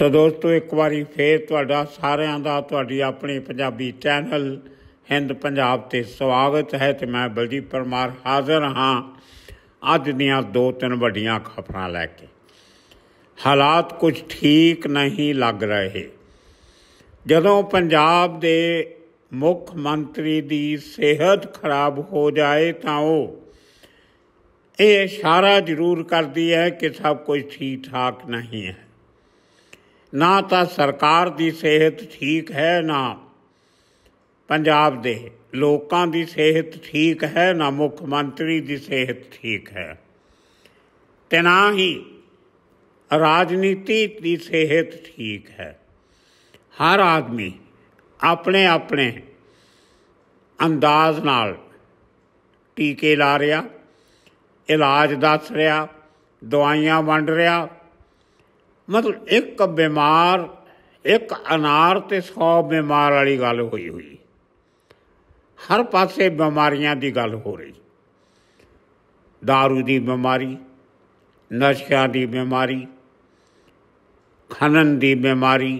ਸੋ ਦੋਸਤੋ ਇੱਕ ਵਾਰੀ ਫੇਰ ਤੁਹਾਡਾ ਸਾਰਿਆਂ ਦਾ ਤੁਹਾਡੀ ਆਪਣੀ ਪੰਜਾਬੀ ਚੈਨਲ ਹਿੰਦ ਪੰਜਾਬ ਤੇ ਸਵਾਗਤ ਹੈ ਤੇ ਮੈਂ ਬਲਜੀਤ ਪਰਮਾਰ ਹਾਜ਼ਰ ਹਾਂ ਅੱਜ ਦੀਆਂ ਦੋ ਤਿੰਨ ਵੱਡੀਆਂ ਖਬਰਾਂ ਲੈ ਕੇ ਹਾਲਾਤ ਕੁਝ ਠੀਕ ਨਹੀਂ ਲੱਗ ਰਹੇ ਜਦੋਂ ਪੰਜਾਬ ਦੇ ਮੁੱਖ ਮੰਤਰੀ ਦੀ ਸਿਹਤ ਖਰਾਬ ਹੋ ਜਾਏ ਤਾਂ ਉਹ ਇਹ ਇਸ਼ਾਰਾ ਜ਼ਰੂਰ ਕਰਦੀ ਹੈ ਕਿ ਸਭ ਕੁਝ ਠੀਕ ਠਾਕ ਨਹੀਂ ਹੈ ਨਾ ਤਾਂ ਸਰਕਾਰ ਦੀ ਸਿਹਤ ਠੀਕ ਹੈ ਨਾ ਪੰਜਾਬ ਦੇ ਲੋਕਾਂ ਦੀ ਸਿਹਤ ਠੀਕ ਹੈ ਨਾ ਮੁੱਖ ਮੰਤਰੀ ਦੀ ਸਿਹਤ ਠੀਕ ਹੈ ਤੇ ਨਾ ਹੀ ਰਾਜਨੀਤੀ ਦੀ ਸਿਹਤ ਠੀਕ ਹੈ ਹਰ ਆਦਮੀ ਆਪਣੇ ਆਪਣੇ ਅੰਦਾਜ਼ ਨਾਲ ਟੀਕੇ ਲਾ ਰਿਹਾ ਇਲਾਜ ਦੱਸ ਰਿਹਾ ਦਵਾਈਆਂ ਵੰਡ ਰਿਹਾ मतलब एक बीमार एक अनार तो सौ बीमार वाली गल हुई हुई हर पास बीमारिया की गल हो रही दारू की बीमारी नशिया की बीमारी खनन की बीमारी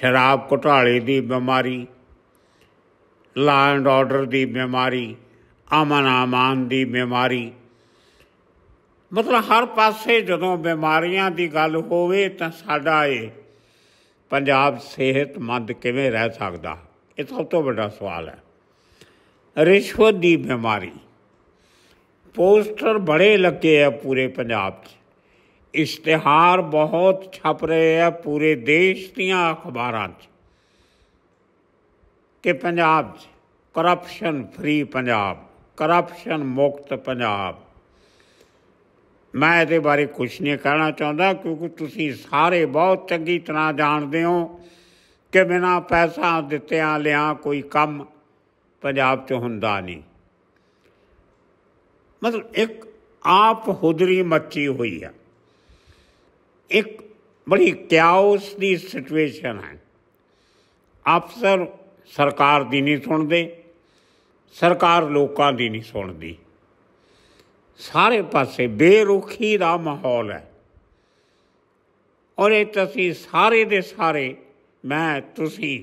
शराब घोटाले की बीमारी लॉ एंड ऑर्डर की बीमारी अमन अमान की बीमारी ਮਤਲਬ ਹਰ ਪਾਸੇ ਜਦੋਂ ਬਿਮਾਰੀਆਂ ਦੀ ਗੱਲ ਹੋਵੇ ਤਾਂ ਸਾਡਾ ਇਹ ਪੰਜਾਬ ਸਿਹਤਮੰਦ ਕਿਵੇਂ ਰਹਿ ਸਕਦਾ ਇਹ ਸਭ ਤੋਂ ਵੱਡਾ ਸਵਾਲ ਹੈ ਰਿਸ਼ਵਤ ਦੀ ਬਿਮਾਰੀ ਪੋਸਟਰ ਬੜੇ ਲੱਗੇ ਆ ਪੂਰੇ ਪੰਜਾਬ 'ਚ ਇਸ਼ਤਿਹਾਰ ਬਹੁਤ ਛਪ ਰਹੇ ਆ ਪੂਰੇ ਦੇਸ਼ ਦੀਆਂ ਅਖਬਾਰਾਂ 'ਚ ਕਿ ਪੰਜਾਬ 'ਚ ਕਰਪਸ਼ਨ ਫ੍ਰੀ ਪੰਜਾਬ ਕਰਪਸ਼ਨ ਮੁਕਤ ਪੰਜਾਬ ਮੈਂ ਇਹਦੇ ਬਾਰੇ ਕੁਝ ਨਹੀਂ ਕਹਿਣਾ ਚਾਹੁੰਦਾ ਕਿਉਂਕਿ ਤੁਸੀਂ ਸਾਰੇ ਬਹੁਤ ਚੰਗੀ ਤਰ੍ਹਾਂ ਜਾਣਦੇ ਹੋ ਕਿ ਬਿਨਾ ਪੈਸਾ ਦਿੱਤਿਆਂ ਲਿਆਂ ਕੋਈ ਕੰਮ ਪੰਜਾਬ 'ਚ ਹੁੰਦਾ ਨਹੀਂ ਮਤਲਬ ਇੱਕ ਆਪ ਹੁਦਰੀ ਮੱਚੀ ਹੋਈ ਹੈ ਇੱਕ ਬੜੀ ਕਿਆਉਸ ਦੀ ਸਿਚੁਏਸ਼ਨ ਹੈ ਅਫਸਰ ਸਰਕਾਰ ਦੀ ਨਹੀਂ ਸੁਣਦੇ ਸਰਕਾਰ ਲੋਕਾਂ ਦੀ ਨਹੀਂ ਸੁਣਦੀ ਸਾਰੇ ਪਾਸੇ ਬੇਰੁਖੀ ਦਾ ਮਾਹੌਲ ਹੈ ਔਰ ਇਹ ਤੁਸੀਂ ਸਾਰੇ ਦੇ ਸਾਰੇ ਮੈਂ ਤੁਸੀਂ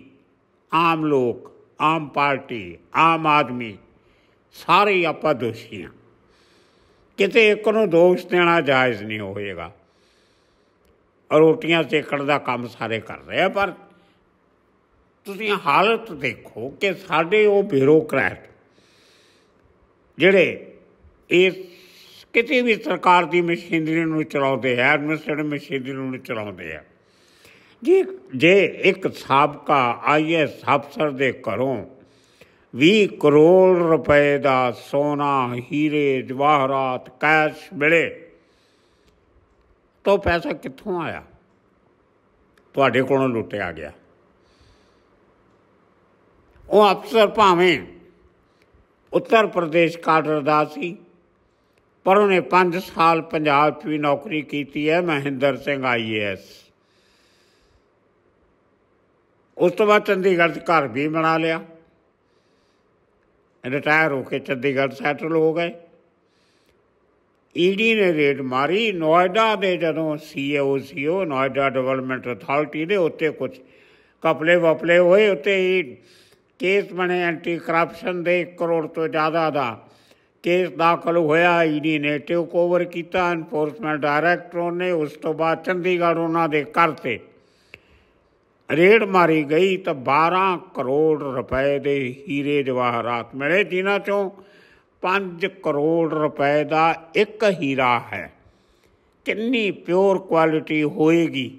ਆਮ ਲੋਕ ਆਮ ਪਾਰਟੀ ਆਮ ਆਦਮੀ ਸਾਰੇ ਆਪਾਂ ਦੋਸ਼ੀ ਹਾਂ ਕਿਤੇ ਇੱਕ ਨੂੰ ਦੋਸ਼ ਦੇਣਾ ਜਾਇਜ਼ ਨਹੀਂ ਹੋਏਗਾ ਰੋਟੀਆਂ ਸੇਕਣ ਦਾ ਕੰਮ ਸਾਰੇ ਕਰ ਰਹੇ ਆ ਪਰ ਤੁਸੀਂ ਹਾਲਤ ਦੇਖੋ ਕਿ ਸਾਡੇ ਉਹ ਬਿਊਰੋਕਰੈਟ ਜਿਹੜੇ ਇਸ ਕਿਤੇ ਵੀ ਸਰਕਾਰ ਦੀ ਮਸ਼ੀਨਰੀ ਨੂੰ ਚਲਾਉਂਦੇ ਆ ਐਡਮਿਨਿਸਟ੍ਰੇਟਿਵ ਮਸ਼ੀਨਰੀ ਨੂੰ ਚਲਾਉਂਦੇ ਆ ਜੇ ਜੇ ਇੱਕ ਸਾਬਕਾ ਆਈਐਸ ਅਫਸਰ ਦੇ ਘਰੋਂ 20 ਕਰੋੜ ਰੁਪਏ ਦਾ ਸੋਨਾ ਹੀਰੇ ਜਵਾਹਰਾਤ ਕੈਸ਼ ਮਿਲੇ ਤਾਂ ਪੈਸਾ ਕਿੱਥੋਂ ਆਇਆ ਤੁਹਾਡੇ ਕੋਲੋਂ ਲੁੱਟਿਆ ਗਿਆ ਉਹ ਅਫਸਰ ਭਾਵੇਂ ਉੱਤਰ ਪ੍ਰਦੇਸ਼ ਕਾਡਰ ਦਾ ਸੀ ਪਰ ਉਹਨੇ 5 ਸਾਲ ਪੰਜਾਬ 'ਚ ਵੀ ਨੌਕਰੀ ਕੀਤੀ ਹੈ ਮਹਿੰਦਰ ਸਿੰਘ ਆਈਐਸ ਉਸ ਤੋਂ ਬਾਅਦ ਚੰਡੀਗੜ੍ਹ 'ਚ ਘਰ ਵੀ ਬਣਾ ਲਿਆ ਰਿਟਾਇਰ ਹੋ ਕੇ ਚੰਡੀਗੜ੍ਹ ਸੈਟਲ ਹੋ ਗਏ ਈਡੀ ਨੇ ਰੇਡ ਮਾਰੀ ਨੋਇਡਾ ਦੇ ਜਦੋਂ CEO CEO Noida development authority ਦੇ ਉੱਤੇ ਕੁਝ ਕਪਲੇ ਵਪਲੇ ਹੋਏ ਉੱਤੇ ਕੇਸ ਬਣੇ ਐਂਟੀ ਕਰਪਸ਼ਨ ਦੇ 1 ਕਰੋੜ ਤੋਂ ਜ਼ਿਆਦਾ ਦਾ ਕੇਸ ਦਾਖਲ ਹੋਇਆ ਈਡੀ e ਨੇ ਟੇਕਓਵਰ ਕੀਤਾ ਐਨਫੋਰਸਮੈਂਟ ਡਾਇਰੈਕਟਰ ਨੇ ਉਸ ਤੋਂ ਬਾਅਦ ਚੰਡੀਗੜ੍ਹ ਉਹਨਾਂ ਦੇ ਘਰ ਤੇ ਰੇਡ ਮਾਰੀ ਗਈ ਤਾਂ 12 ਕਰੋੜ ਰੁਪਏ ਦੇ ਹੀਰੇ ਜਵਾਹਰਾਤ ਮਿਲੇ ਜਿਨ੍ਹਾਂ ਚੋਂ 5 ਕਰੋੜ ਰੁਪਏ ਦਾ ਇੱਕ ਹੀਰਾ ਹੈ ਕਿੰਨੀ ਪਿਓਰ ਕੁਆਲਿਟੀ ਹੋਏਗੀ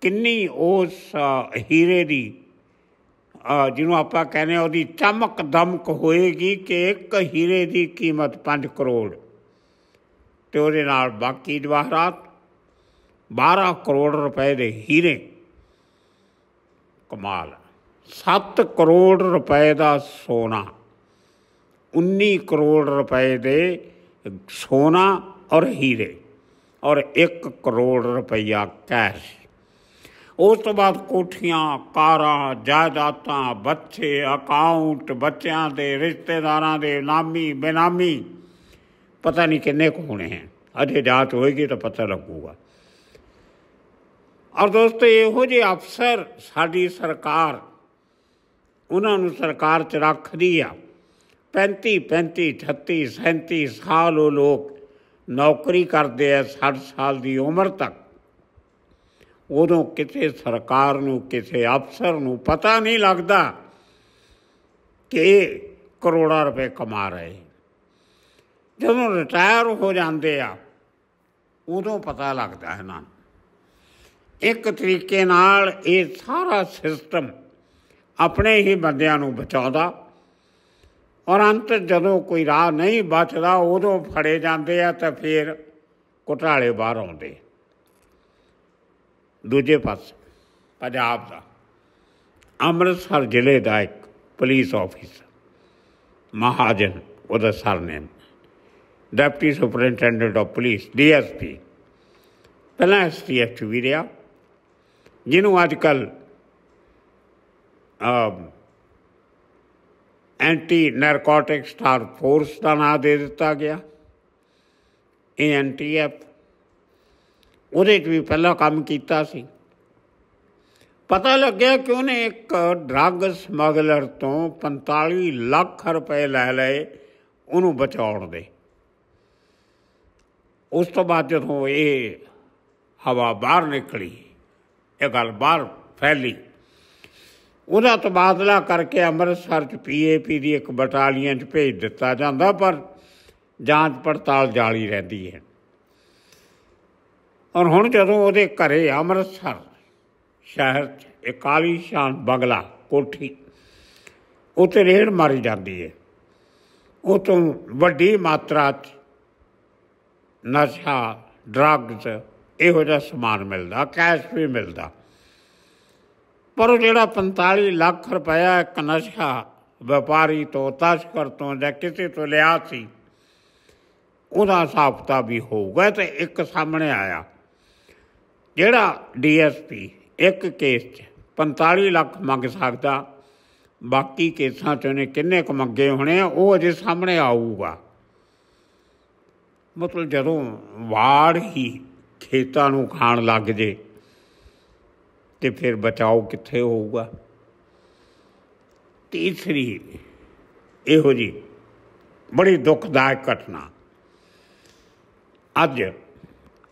ਕਿੰਨੀ ਉਸ ਹੀਰੇ ਦੀ ਜਿਹਨੂੰ ਆਪਾਂ ਕਹਿੰਦੇ ਉਹਦੀ ਚਮਕ ਦਮਕ ਹੋਏਗੀ ਕਿ ਇੱਕ ਹੀਰੇ ਦੀ ਕੀਮਤ 5 ਕਰੋੜ ਤੇ ਉਹਦੇ ਨਾਲ ਬਾਕੀ ਜਵਾਹਰਾਤ 12 ਕਰੋੜ ਰੁਪਏ ਦੇ ਹੀਰੇ ਕਮਾਲ 7 ਕਰੋੜ ਰੁਪਏ ਦਾ ਸੋਨਾ 19 ਕਰੋੜ ਰੁਪਏ ਦੇ ਸੋਨਾ ਔਰ ਹੀਰੇ ਔਰ 1 ਕਰੋੜ ਰੁਪਇਆ ਕੈਸ਼ ਉਸ ਤੋਂ ਬਾਅਦ ਕੋਠੀਆਂ ਕਾਰਾਂ ਜਾਇਦਾਦਾਂ ਬੱਚੇ ਅਕਾਊਂਟ ਬੱਚਿਆਂ ਦੇ ਰਿਸ਼ਤੇਦਾਰਾਂ ਦੇ ਨਾਮੀ ਬੇਨਾਮੀ ਪਤਾ ਨਹੀਂ ਕਿੰਨੇ ਕੋਣੇ ਹੋਣੇ ਹਨ ਅਜੇ ਜਾਤ ਹੋਏਗੀ ਤਾਂ ਪਤਾ ਲੱਗੂਗਾ ਔਰ ਦੋਸਤੋ ਇਹੋ ਜੇ ਅਫਸਰ ਸਾਡੀ ਸਰਕਾਰ ਉਹਨਾਂ ਨੂੰ ਸਰਕਾਰ ਚ ਰੱਖਦੀ ਆ 35 35 36 37 ਸਾਲ ਉਹ ਲੋਕ ਨੌਕਰੀ ਕਰਦੇ ਆ 60 ਸਾਲ ਦੀ ਉਮਰ ਤੱਕ ਉਦੋਂ ਕਿਤੇ ਸਰਕਾਰ ਨੂੰ ਕਿਸੇ ਅਫਸਰ ਨੂੰ ਪਤਾ ਨਹੀਂ ਲੱਗਦਾ ਕਿ ਕਰੋੜਾ ਰੁਪਏ ਕਮਾ ਰਹੇ ਜਦੋਂ ਰਿਟਾਇਰ ਹੋ ਜਾਂਦੇ ਆ ਉਦੋਂ ਪਤਾ ਲੱਗਦਾ ਹੈ ਨਾ ਇੱਕ ਤਰੀਕੇ ਨਾਲ ਇਹ ਸਾਰਾ ਸਿਸਟਮ ਆਪਣੇ ਹੀ ਬੰਦਿਆਂ ਨੂੰ ਬਚਾਉਂਦਾ ਔਰ ਅੰਤ ਜਦੋਂ ਕੋਈ ਰਾਹ ਨਹੀਂ ਬਚਦਾ ਉਦੋਂ ਫੜੇ ਜਾਂਦੇ ਆ ਤਾਂ ਫਿਰ ਘੁਟਾਲੇ ਬਾਹਰ ਆਉਂਦੇ दूजे पास पंजाब का अमृतसर जिले का एक पुलिस ऑफिसर महाजन वो surname deputy superintendent of police D S P पहले एस टी एफ भी रहा जिन्हों अजक एंटी नैरकोटिक स्टार फोर्स का ना देता गया ए एन टी एफ ਉਹਦੇ 'ਚ ਵੀ ਪਹਿਲਾਂ ਕੰਮ ਕੀਤਾ ਸੀ ਪਤਾ ਲੱਗਿਆ ਕਿ ਉਹਨੇ ਇੱਕ ਡਰੱਗ ਸਮਗਲਰ ਤੋਂ 45 ਲੱਖ ਰੁਪਏ ਲੈ ਲਏ ਉਹਨੂੰ ਬਚਾਉਣ ਦੇ ਉਸ ਤੋਂ ਬਾਅਦ ਜਦੋਂ ਇਹ ਹਵਾ ਬਾਹਰ ਨਿਕਲੀ ਇਹ ਗੱਲ ਬਾਹਰ ਫੈਲੀ ਉਹਦਾ ਤਬਾਦਲਾ ਕਰਕੇ ਅੰਮ੍ਰਿਤਸਰ ਚ ਪੀਏਪੀ ਦੀ ਇੱਕ ਬਟਾਲੀਅਨ ਚ ਭੇਜ ਦਿੱਤਾ ਜਾਂਦਾ ਪਰ ਜਾਂਚ ਪੜਤਾਲ ਜਾਰੀ ਰਹਿੰਦੀ ਹੈ ਔਰ ਹੁਣ ਜਦੋਂ ਉਹਦੇ ਘਰੇ ਅੰਮ੍ਰਿਤਸਰ ਸ਼ਹਿਰ 'ਚ ਇਕਾਲੀ ਸ਼ਾਨ ਬੰਗਲਾ ਕੋਠੀ ਉੱਤੇ ਰੇੜ ਮਾਰੀ ਜਾਂਦੀ ਹੈ ਉਹ ਤੋਂ ਵੱਡੀ ਮਾਤਰਾ 'ਚ ਨਸ਼ਾ ਡਰੱਗਸ ਇਹੋ ਜਿਹਾ ਸਮਾਨ ਮਿਲਦਾ ਕੈਸ਼ ਵੀ ਮਿਲਦਾ ਪਰ ਉਹ ਜਿਹੜਾ 45 ਲੱਖ ਰੁਪਇਆ ਇੱਕ ਨਸ਼ਾ ਵਪਾਰੀ ਤੋਂ ਤਸਕਰ ਤੋਂ ਜਾਂ ਕਿਸੇ ਤੋਂ ਲਿਆ ਸੀ ਉਹਦਾ ਹਿਸਾਬ ਤਾਂ ਵੀ ਹੋਊਗਾ ਤੇ ਇੱਕ ਸਾਹਮਣੇ ਆਇਆ ਜਿਹੜਾ ਡੀਐਸਪੀ ਇੱਕ ਕੇਸ 'ਚ 45 ਲੱਖ ਮੰਗ ਸਕਦਾ ਬਾਕੀ ਕੇਸਾਂ 'ਚ ਉਹਨੇ ਕਿੰਨੇ ਕੁ ਮੰਗੇ ਹੋਣੇ ਆ ਉਹ ਅਜੇ ਸਾਹਮਣੇ ਆਊਗਾ ਮਤਲਬ ਜਦੋਂ ਵਾੜ ਹੀ ਖੇਤਾਂ ਨੂੰ ਖਾਣ ਲੱਗ ਜੇ ਤੇ ਫਿਰ ਬਚਾਓ ਕਿੱਥੇ ਹੋਊਗਾ ਤੀਸਰੀ ਇਹੋ ਜੀ ਬੜੀ ਦੁਖਦਾਇਕ ਘਟਨਾ ਅੱਜ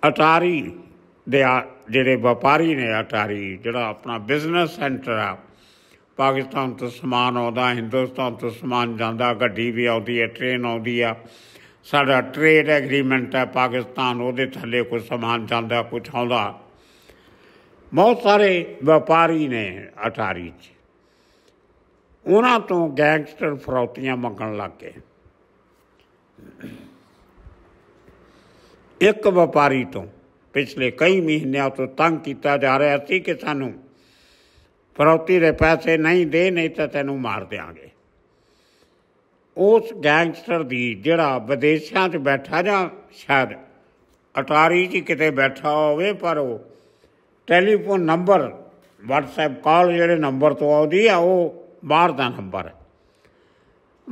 ਅਟਾਰੀ ਦੇ ਜਿਹੜੇ ਵਪਾਰੀ ਨੇ ਅਟਾਰੀ ਜਿਹੜਾ ਆਪਣਾ ਬਿਜ਼ਨਸ ਸੈਂਟਰ ਆ ਪਾਕਿਸਤਾਨ ਤੋਂ ਸਮਾਨ ਆਉਂਦਾ ਹਿੰਦੁਸਤਾਨ ਤੋਂ ਸਮਾਨ ਜਾਂਦਾ ਗੱਡੀ ਵੀ ਆਉਂਦੀ ਹੈ ਟ੍ਰੇਨ ਆਉਂਦੀ ਆ ਸਾਡਾ ਟ੍ਰੇਡ ਐਗਰੀਮੈਂਟ ਹੈ ਪਾਕਿਸਤਾਨ ਉਹਦੇ ਥੱਲੇ ਕੋਈ ਸਮਾਨ ਜਾਂਦਾ ਕੁਝ ਆਉਂਦਾ ਬਹੁਤ ਸਾਰੇ ਵਪਾਰੀ ਨੇ ਅਟਾਰੀ 'ਚ ਉਹਨਾਂ ਤੋਂ ਗੈਂਗਸਟਰ ਫਰੌਤੀਆਂ ਮੰਗਣ ਲੱਗ ਗਏ ਇੱਕ ਵਪਾਰੀ ਤੋਂ ਪਿਛਲੇ ਕਈ ਮਹੀਨਿਆਂ ਤੋਂ ਤੰਗ ਕੀਤਾ ਜਾ ਰਿਹਾ ਸੀ ਕਿ ਸਾਨੂੰ ਫਰੌਤੀ ਦੇ ਪੈਸੇ ਨਹੀਂ ਦੇ ਨਹੀਂ ਤਾਂ ਤੈਨੂੰ ਮਾਰ ਦੇਾਂਗੇ ਉਸ ਗੈਂਗਸਟਰ ਦੀ ਜਿਹੜਾ ਵਿਦੇਸ਼ਾਂ 'ਚ ਬੈਠਾ ਜਾਂ ਸ਼ਾਇਦ ਅਟਾਰੀ 'ਚ ਕਿਤੇ ਬੈਠਾ ਹੋਵੇ ਪਰ ਉਹ ਟੈਲੀਫੋਨ ਨੰਬਰ WhatsApp ਕਾਲ ਜਿਹੜੇ ਨੰਬਰ ਤੋਂ ਆਉਂਦੀ ਆ ਉਹ ਬਾਹਰ ਦਾ ਨੰਬਰ ਹੈ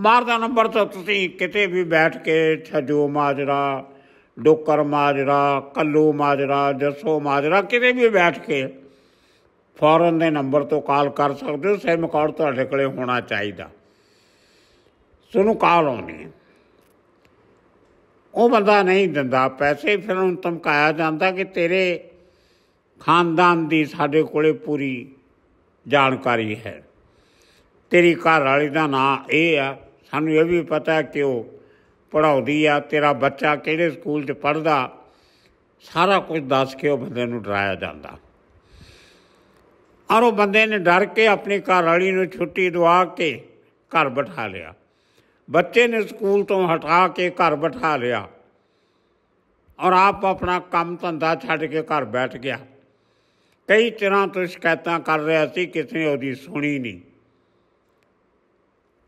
ਬਾਹਰ ਦਾ ਨੰਬਰ ਤੋਂ ਤੁਸੀਂ ਕਿਤੇ ਵੀ ਬੈਠ ਕੇ ਛਜੋ ਮਾਜਰਾ ਡੋਕਰ ਮਾਜਰਾ ਕੱਲੂ ਮਾਜਰਾ ਜਸੋ ਮਾਜਰਾ ਕਿਤੇ ਵੀ ਬੈਠ ਕੇ ਫੌਰਨ ਦੇ ਨੰਬਰ ਤੋਂ ਕਾਲ ਕਰ ਸਕਦੇ ਹੋ ਸਿਮ ਕਾਰਡ ਤੁਹਾਡੇ ਕੋਲੇ ਹੋਣਾ ਚਾਹੀਦਾ ਤੁਹਾਨੂੰ ਕਾਲ ਆਉਣੀ ਹੈ ਉਹ ਬੰਦਾ ਨਹੀਂ ਦਿੰਦਾ ਪੈਸੇ ਫਿਰ ਉਹਨੂੰ ਧਮਕਾਇਆ ਜਾਂਦਾ ਕਿ ਤੇਰੇ ਖਾਨਦਾਨ ਦੀ ਸਾਡੇ ਕੋਲੇ ਪੂਰੀ ਜਾਣਕਾਰੀ ਹੈ ਤੇਰੀ ਘਰ ਵਾਲੀ ਦਾ ਨਾਂ ਇਹ ਆ ਸਾਨੂੰ ਇਹ ਵੀ ਪਤਾ ਕਿ ਉਹ ਪੜਾਉਂਦੀ ਆ ਤੇਰਾ ਬੱਚਾ ਕਿਹੜੇ ਸਕੂਲ 'ਚ ਪੜਦਾ ਸਾਰਾ ਕੁਝ ਦੱਸ ਕੇ ਉਹ ਬੰਦੇ ਨੂੰ ਡਰਾਇਆ ਜਾਂਦਾ ਔਰ ਉਹ ਬੰਦੇ ਨੇ ਡਰ ਕੇ ਆਪਣੀ ਘਰ ਵਾਲੀ ਨੂੰ ਛੁੱਟੀ ਦਵਾ ਕੇ ਘਰ ਬਿਠਾ ਲਿਆ ਬੱਚੇ ਨੇ ਸਕੂਲ ਤੋਂ ਹਟਾ ਕੇ ਘਰ ਬਿਠਾ ਲਿਆ ਔਰ ਆਪ ਆਪਣਾ ਕੰਮ ਧੰਦਾ ਛੱਡ ਕੇ ਘਰ ਬੈਠ ਗਿਆ ਕਈ ਤਰ੍ਹਾਂ ਤੋਂ ਸ਼ਿਕਾਇਤਾਂ ਕਰ ਰਿਹਾ ਸੀ ਕਿਸੇ ਉਹਦੀ ਸੁਣੀ ਨਹੀਂ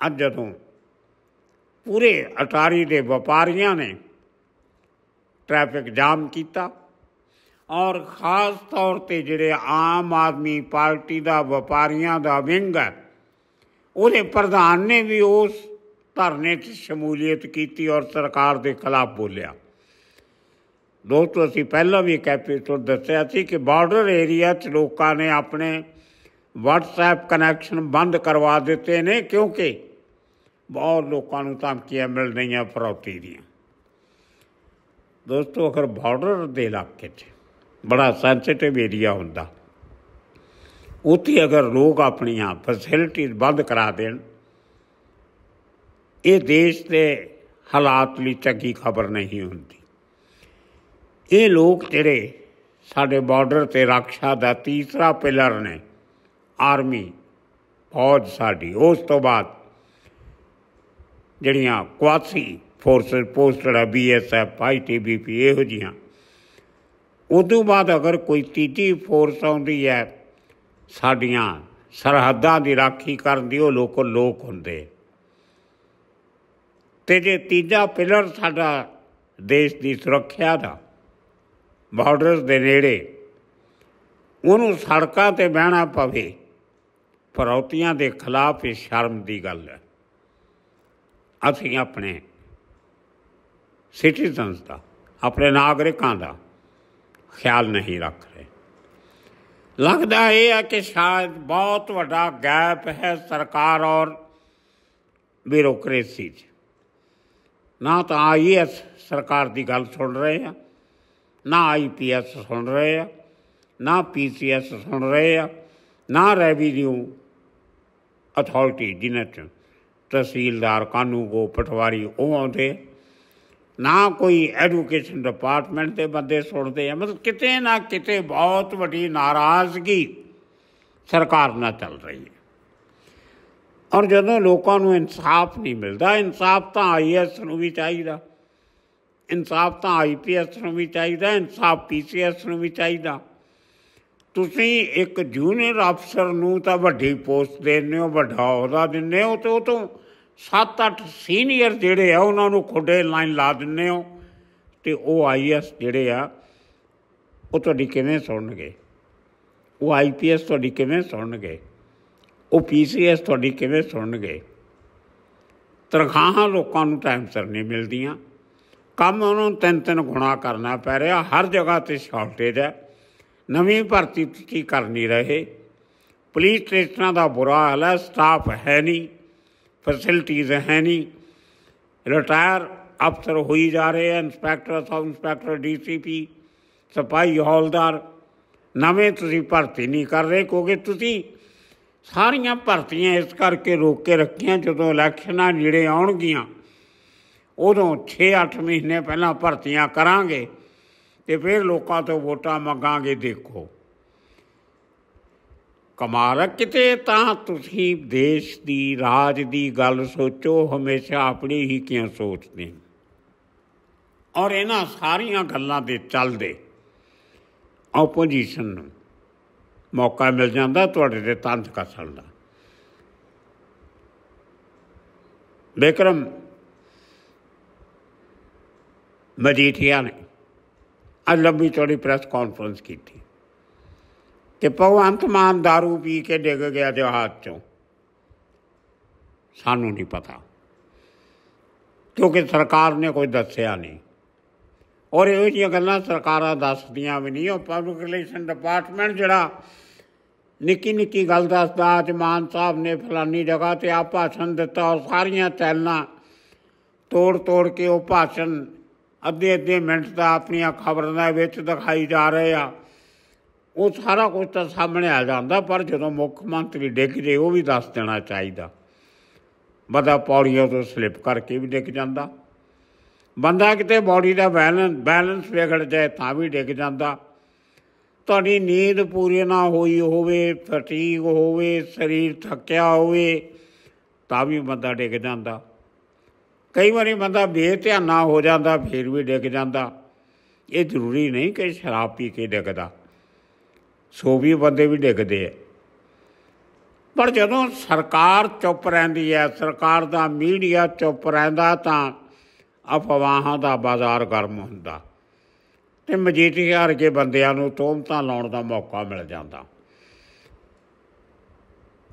ਅੱਜ ਜਦੋਂ ਪੂਰੇ ਅਟਾਰੀ ਦੇ ਵਪਾਰੀਆਂ ਨੇ ਟ੍ਰੈਫਿਕ ਜਾਮ ਕੀਤਾ ਔਰ ਖਾਸ ਤੌਰ ਤੇ ਜਿਹੜੇ ਆਮ ਆਦਮੀ ਪਾਰਟੀ ਦਾ ਵਪਾਰੀਆਂ ਦਾ ਵਿੰਗ ਹੈ ਉਹਦੇ ਪ੍ਰਧਾਨ ਨੇ ਵੀ ਉਸ ਧਰਨੇ 'ਚ ਸ਼ਮੂਲੀਅਤ ਕੀਤੀ ਔਰ ਸਰਕਾਰ ਦੇ ਖਿਲਾਫ ਬੋਲਿਆ ਦੋਸਤੋ ਅਸੀਂ ਪਹਿਲਾਂ ਵੀ ਕੈਪੀਟਲ ਦੱਸਿਆ ਸੀ ਕਿ ਬਾਰਡਰ ਏਰੀਆ 'ਚ ਲੋਕਾਂ ਨੇ ਆਪਣੇ WhatsApp ਕਨੈਕਸ਼ਨ ਬੰਦ ਕਰਵਾ ਦਿੱਤੇ ਨੇ ਕਿਉਂਕਿ ਬਹੁਤ ਲੋਕਾਂ ਨੂੰ ਧਮਕੀਆਂ ਮਿਲ ਰਹੀਆਂ ਫਰੌਤੀ ਦੀਆਂ ਦੋਸਤੋ ਅਗਰ ਬਾਰਡਰ ਦੇ ਇਲਾਕੇ 'ਚ ਬੜਾ ਸੈਂਸਿਟਿਵ ਏਰੀਆ ਹੁੰਦਾ ਉੱਥੇ ਅਗਰ ਲੋਕ ਆਪਣੀਆਂ ਫੈਸਿਲਿਟੀਜ਼ ਬੰਦ ਕਰਾ ਦੇਣ ਇਹ ਦੇਸ਼ ਦੇ ਹਾਲਾਤ ਲਈ ਚੰਗੀ ਖਬਰ ਨਹੀਂ ਹੁੰਦੀ ਇਹ ਲੋਕ ਜਿਹੜੇ ਸਾਡੇ ਬਾਰਡਰ ਤੇ ਰੱਖਿਆ ਦਾ ਤੀਸਰਾ ਪਿਲਰ ਨੇ ਆਰਮੀ ਫੌਜ ਸਾਡੀ ਉਸ ਤੋਂ ਬਾਅਦ ਜਿਹੜੀਆਂ ਕੁਆਸੀ ਫੋਰਸਸ ਪੋਸਟਡ ਆ ਬੀਐਸਐਫ ਆਈਟੀਬੀਪੀ ਇਹੋ ਜੀਆਂ ਉਦੋਂ ਬਾਅਦ ਅਗਰ ਕੋਈ ਤੀਜੀ ਫੋਰਸ ਆਉਂਦੀ ਹੈ ਸਾਡੀਆਂ ਸਰਹੱਦਾਂ ਦੀ ਰਾਖੀ ਕਰਨ ਦੀ ਉਹ ਲੋਕ ਲੋਕ ਹੁੰਦੇ ਤੇ ਜੇ ਤੀਜਾ ਪਿਲਰ ਸਾਡਾ ਦੇਸ਼ ਦੀ ਸੁਰੱਖਿਆ ਦਾ ਬਾਰਡਰਸ ਦੇ ਨੇੜੇ ਉਹਨੂੰ ਸੜਕਾਂ ਤੇ ਬਹਿਣਾ ਪਵੇ ਫਰੌਤੀਆਂ ਦੇ ਖਿਲਾਫ ਇਹ ਸ਼ਰਮ ਦੀ ਗੱਲ ਹੈ ਅਸੀਂ ਆਪਣੇ ਸਿਟੀਜ਼ਨਸ ਦਾ ਆਪਣੇ ਨਾਗਰਿਕਾਂ ਦਾ ਖਿਆਲ ਨਹੀਂ ਰੱਖ ਰਹੇ ਲੱਗਦਾ ਇਹ ਹੈ ਕਿ ਸ਼ਾਇਦ ਬਹੁਤ ਵੱਡਾ ਗੈਪ ਹੈ ਸਰਕਾਰ ਔਰ ਬਿਊਰੋਕ੍ਰੇਸੀ 'ਚ ਨਾ ਤਾਂ ਆਈਐਸ ਸਰਕਾਰ ਦੀ ਗੱਲ ਸੁਣ ਰਹੇ ਆ ਨਾ ਆਈਪੀਐਸ ਸੁਣ ਰਹੇ ਆ ਨਾ ਪੀਸੀਐਸ ਸੁਣ ਰਹੇ ਆ ਨਾ ਰੈਵੀਨਿਊ ਅਥਾਰਟੀ ਜਿਨਾਂ 'ਚ ਤਹਿਸੀਲਦਾਰ ਕਾਨੂੰਗੋ ਪਟਵਾਰੀ ਉਹ ਆਉਂਦੇ ਨਾ ਕੋਈ ਐਜੂਕੇਸ਼ਨ ਡਿਪਾਰਟਮੈਂਟ ਦੇ ਬੰਦੇ ਸੁਣਦੇ ਆ ਮਤਲਬ ਕਿਤੇ ਨਾ ਕਿਤੇ ਬਹੁਤ ਵੱਡੀ ਨਾਰਾਜ਼ਗੀ ਸਰਕਾਰ ਨਾਲ ਚੱਲ ਰਹੀ ਹੈ ਔਰ ਜਦੋਂ ਲੋਕਾਂ ਨੂੰ ਇਨਸਾਫ ਨਹੀਂ ਮਿਲਦਾ ਇਨਸਾਫ ਤਾਂ ਆਈਐਸ ਨੂੰ ਵੀ ਚਾਹੀਦਾ ਇਨਸਾਫ ਤਾਂ ਆਈਪੀਐਸ ਨੂੰ ਵੀ ਚਾਹੀਦਾ ਇਨਸਾਫ ਪੀਸੀਐਸ ਨੂੰ ਵੀ ਚਾਹੀਦਾ ਤੁਸੀਂ ਇੱਕ ਜੂਨੀਅਰ ਅਫਸਰ ਨੂੰ ਤਾਂ ਵੱਡੀ ਪੋਸਟ ਦੇਣੇ ਹੋ ਵੱਡਾ ਅਹੁਦਾ ਦਿੰਨੇ ਹੋ ਤੇ ਉਹ ਤੋਂ 7-8 ਸੀਨੀਅਰ ਜਿਹੜੇ ਆ ਉਹਨਾਂ ਨੂੰ ਖੁੱਡੇ ਲਾਈਨ ਲਾ ਦਿੰਨੇ ਹੋ ਤੇ ਉਹ ਆਈਐਸ ਜਿਹੜੇ ਆ ਉਹ ਤੁਹਾਡੀ ਕਿਵੇਂ ਸੁਣਨਗੇ ਉਹ ਆਈਪੀਐਸ ਤੁਹਾਡੀ ਕਿਵੇਂ ਸੁਣਨਗੇ ਉਹ ਪੀਸੀਐਸ ਤੁਹਾਡੀ ਕਿਵੇਂ ਸੁਣਨਗੇ ਤਰਖਾਹਾਂ ਲੋਕਾਂ ਨੂੰ ਟਾਈਮ ਸਿਰ ਨਹੀਂ ਮਿਲਦੀਆਂ ਕੰਮ ਉਹਨਾਂ ਨੂੰ ਤਿੰਨ ਤਿੰਨ ਗੁਣਾ ਕਰਨਾ ਪੈ ਰਿਹਾ ਹਰ ਜਗ੍ਹਾ ਤੇ ਸ਼ਾਰਟੇਜ ਹੈ ਨਵੀਂ ਭਰਤੀ ਕੀ ਕਰ ਨਹੀਂ ਰਹੇ ਪੁਲਿਸ ਸਟੇਸ਼ਨਾਂ ਦਾ ਬੁਰਾ ਹਾਲ ਹੈ ਸਟਾਫ ਹੈ ਨਹੀਂ ਫੈਸਿਲਿਟੀਜ਼ ਹੈ ਨਹੀਂ ਰਿਟਾਇਰ ਅਫਸਰ ਹੋਈ ਜਾ ਰਹੇ ਹੈ ਇਨਸਪੈਕਟਰ ਸਬ ਇੰਸਪੈਕਟਰ ਡੀਸੀਪੀ ਸਪਾਈ ਹੌਲਦਾਰ ਨਵੇਂ ਤੁਸੀਂ ਭਰਤੀ ਨਹੀਂ ਕਰ ਰਹੇ ਕਿਉਂਕਿ ਤੁਸੀਂ ਸਾਰੀਆਂ ਭਰਤੀਆਂ ਇਸ ਕਰਕੇ ਰੋਕ ਕੇ ਰੱਖੀਆਂ ਜਦੋਂ ਇਲੈਕਸ਼ਨਾਂ ਨੇੜੇ ਆਉਣਗੀਆਂ ਉਦੋਂ 6-8 ਮਹੀਨੇ ਪਹਿਲਾਂ ਭਰਤੀਆਂ ਕਰਾਂਗੇ ਤੇ ਫਿਰ ਲੋਕਾਂ ਤੋਂ ਵੋਟਾਂ ਮੰਗਾਂਗੇ ਦੇਖੋ ਕਮਾਰਕ ਕਿਤੇ ਤਾਂ ਤੁਸੀਂ ਦੇਸ਼ ਦੀ ਰਾਜ ਦੀ ਗੱਲ ਸੋਚੋ ਹਮੇਸ਼ਾ ਆਪਣੀ ਹੀ ਕਿਉਂ ਸੋਚਦੇ ਔਰ ਇਹਨਾਂ ਸਾਰੀਆਂ ਗੱਲਾਂ ਦੇ ਚੱਲਦੇ ਆਪੋਜੀਸ਼ਨ ਨੂੰ ਮੌਕਾ ਮਿਲ ਜਾਂਦਾ ਤੁਹਾਡੇ ਦੇ ਤੰਤ ਕਸਣ ਦਾ ਬੇਕਰਮ ਮਜੀਠੀਆ ਨੇ ਅੱਜ ਲੰਬੀ ਚੌੜੀ ਪ੍ਰੈਸ ਕਾਨਫਰੰਸ ਕੀਤੀ ਤੇ ਭਗਵੰਤ ਮਾਨ दारू ਪੀ ਕੇ ਡਿੱਗ ਗਿਆ ਤੇ ਹੱਥ ਚੋਂ ਸਾਨੂੰ ਨਹੀਂ ਪਤਾ ਕਿਉਂਕਿ ਸਰਕਾਰ ਨੇ ਕੋਈ ਦੱਸਿਆ ਨਹੀਂ ਔਰ ਇਹੋ ਜਿਹੀਆਂ ਗੱਲਾਂ ਸਰਕਾਰਾਂ ਦੱਸਦੀਆਂ ਵੀ ਨਹੀਂ ਉਹ ਪਬਲਿਕ ਰਿਲੇਸ਼ਨ ਡਿਪਾਰਟਮੈਂਟ ਜਿਹੜਾ ਨਿੱਕੀ ਨਿੱਕੀ ਗੱਲ ਦੱਸਦਾ ਅੱਜ ਮਾਨ ਸਾਹਿਬ ਨੇ ਫਲਾਨੀ ਜਗ੍ਹਾ ਤੇ ਆ ਭਾਸ਼ਣ ਦਿੱਤਾ ਔਰ ਸਾਰੀਆਂ ਚੈਨਲਾਂ ਤੋੜ ਤੋੜ ਕੇ ਉਹ ਭਾਸ਼ਣ ਅੱਧੇ ਅੱਧੇ ਮਿੰਟ ਦਾ ਆਪਣੀਆਂ ਖਬਰਾਂ ਦੇ ਵਿੱਚ ਦਿਖਾਈ ਜਾ ਰਹੇ ਆ ਉਹ ਸਾਰਾ ਕੁਝ ਤਾਂ ਸਾਹਮਣੇ ਆ ਜਾਂਦਾ ਪਰ ਜਦੋਂ ਮੁੱਖ ਮੰਤਰੀ ਡਿੱਗ ਜੇ ਉਹ ਵੀ ਦੱਸ ਦੇਣਾ ਚਾਹੀਦਾ ਬੰਦਾ ਪੌੜੀਆਂ ਤੋਂ ਸਲਿੱਪ ਕਰਕੇ ਵੀ ਡਿੱਗ ਜਾਂਦਾ ਬੰਦਾ ਕਿਤੇ ਬਾਡੀ ਦਾ ਬੈਲੈਂਸ ਬੈਲੈਂਸ ਵਿਗੜ ਜਾਏ ਤਾਂ ਵੀ ਡਿੱਗ ਜਾਂਦਾ ਤੁਹਾਡੀ ਨੀਂਦ ਪੂਰੀ ਨਾ ਹੋਈ ਹੋਵੇ ਫਟੀਗ ਹੋਵੇ ਸਰੀਰ ਥੱਕਿਆ ਹੋਵੇ ਤਾਂ ਵੀ ਬੰਦਾ ਡਿੱਗ ਜਾਂਦਾ ਕਈ ਵਾਰੀ ਬੰਦਾ ਬੇਧਿਆਨਾ ਹੋ ਜਾਂਦਾ ਫਿਰ ਵੀ ਡਿੱਗ ਜਾਂਦਾ ਇਹ ਜ਼ਰੂਰੀ ਨਹੀਂ ਕਿ ਸ਼ਰਾਬ ਪੀ ਕੇ ਡਿੱਗਦਾ ਸੋ ਵੀ ਬੰਦੇ ਵੀ ਡਿੱਗਦੇ ਆ ਪਰ ਜਦੋਂ ਸਰਕਾਰ ਚੁੱਪ ਰਹਿੰਦੀ ਹੈ ਸਰਕਾਰ ਦਾ ਮੀਡੀਆ ਚੁੱਪ ਰਹਿੰਦਾ ਤਾਂ ਅਫਵਾਹਾਂ ਦਾ ਬਾਜ਼ਾਰ ਗਰਮ ਹੁੰਦਾ ਤੇ ਮਜੀਠੀ ਹਾਰ ਕੇ ਬੰਦਿਆਂ ਨੂੰ ਤੋਮਤਾ ਲਾਉਣ ਦਾ ਮੌਕਾ ਮਿਲ ਜਾਂਦਾ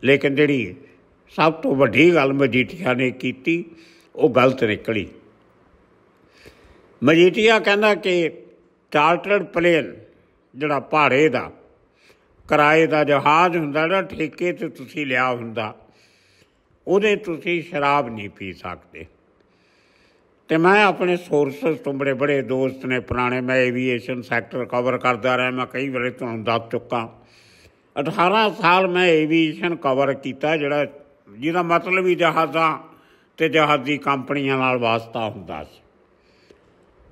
ਲੇਕਿਨ ਜਿਹੜੀ ਸਭ ਤੋਂ ਵੱਡੀ ਗੱਲ ਮਜੀਠੀਆ ਨੇ ਕੀਤੀ ਉਹ ਗਲਤ ਨਿਕਲੀ ਮਜੀਟੀਆ ਕਹਿੰਦਾ ਕਿ ਚਾਰਟਰਡ ਪਲੇਨ ਜਿਹੜਾ ਪਹਾੜੇ ਦਾ ਕਿਰਾਏ ਦਾ ਜਹਾਜ਼ ਹੁੰਦਾ ਨਾ ਠੇਕੇ ਤੇ ਤੁਸੀਂ ਲਿਆ ਹੁੰਦਾ ਉਹਦੇ ਤੁਸੀਂ ਸ਼ਰਾਬ ਨਹੀਂ ਪੀ ਸਕਦੇ ਤੇ ਮੈਂ ਆਪਣੇ ਸੋਰਸਸ ਤੋਂ ਬੜੇ ਬੜੇ ਦੋਸਤ ਨੇ ਪੁਰਾਣੇ ਮੈਂ ਐਵੀਏਸ਼ਨ ਸੈਕਟਰ ਕਵਰ ਕਰਦਾ ਰਿਹਾ ਮੈਂ ਕਈ ਵਾਰੇ ਤੁਹਾਨੂੰ ਦੱਸ ਚੁੱਕਾ 18 ਸਾਲ ਮੈਂ ਐਵੀਏਸ਼ਨ ਕਵਰ ਕੀਤਾ ਜਿਹੜਾ ਜਿਹਦਾ ਮਤਲਬ ਹੀ ਜਹਾਜ਼ਾਂ ਤੇ ਜਹਾਜ਼ੀ ਕੰਪਨੀਆਂ ਨਾਲ ਵਾਸਤਾ ਹੁੰਦਾ ਸੀ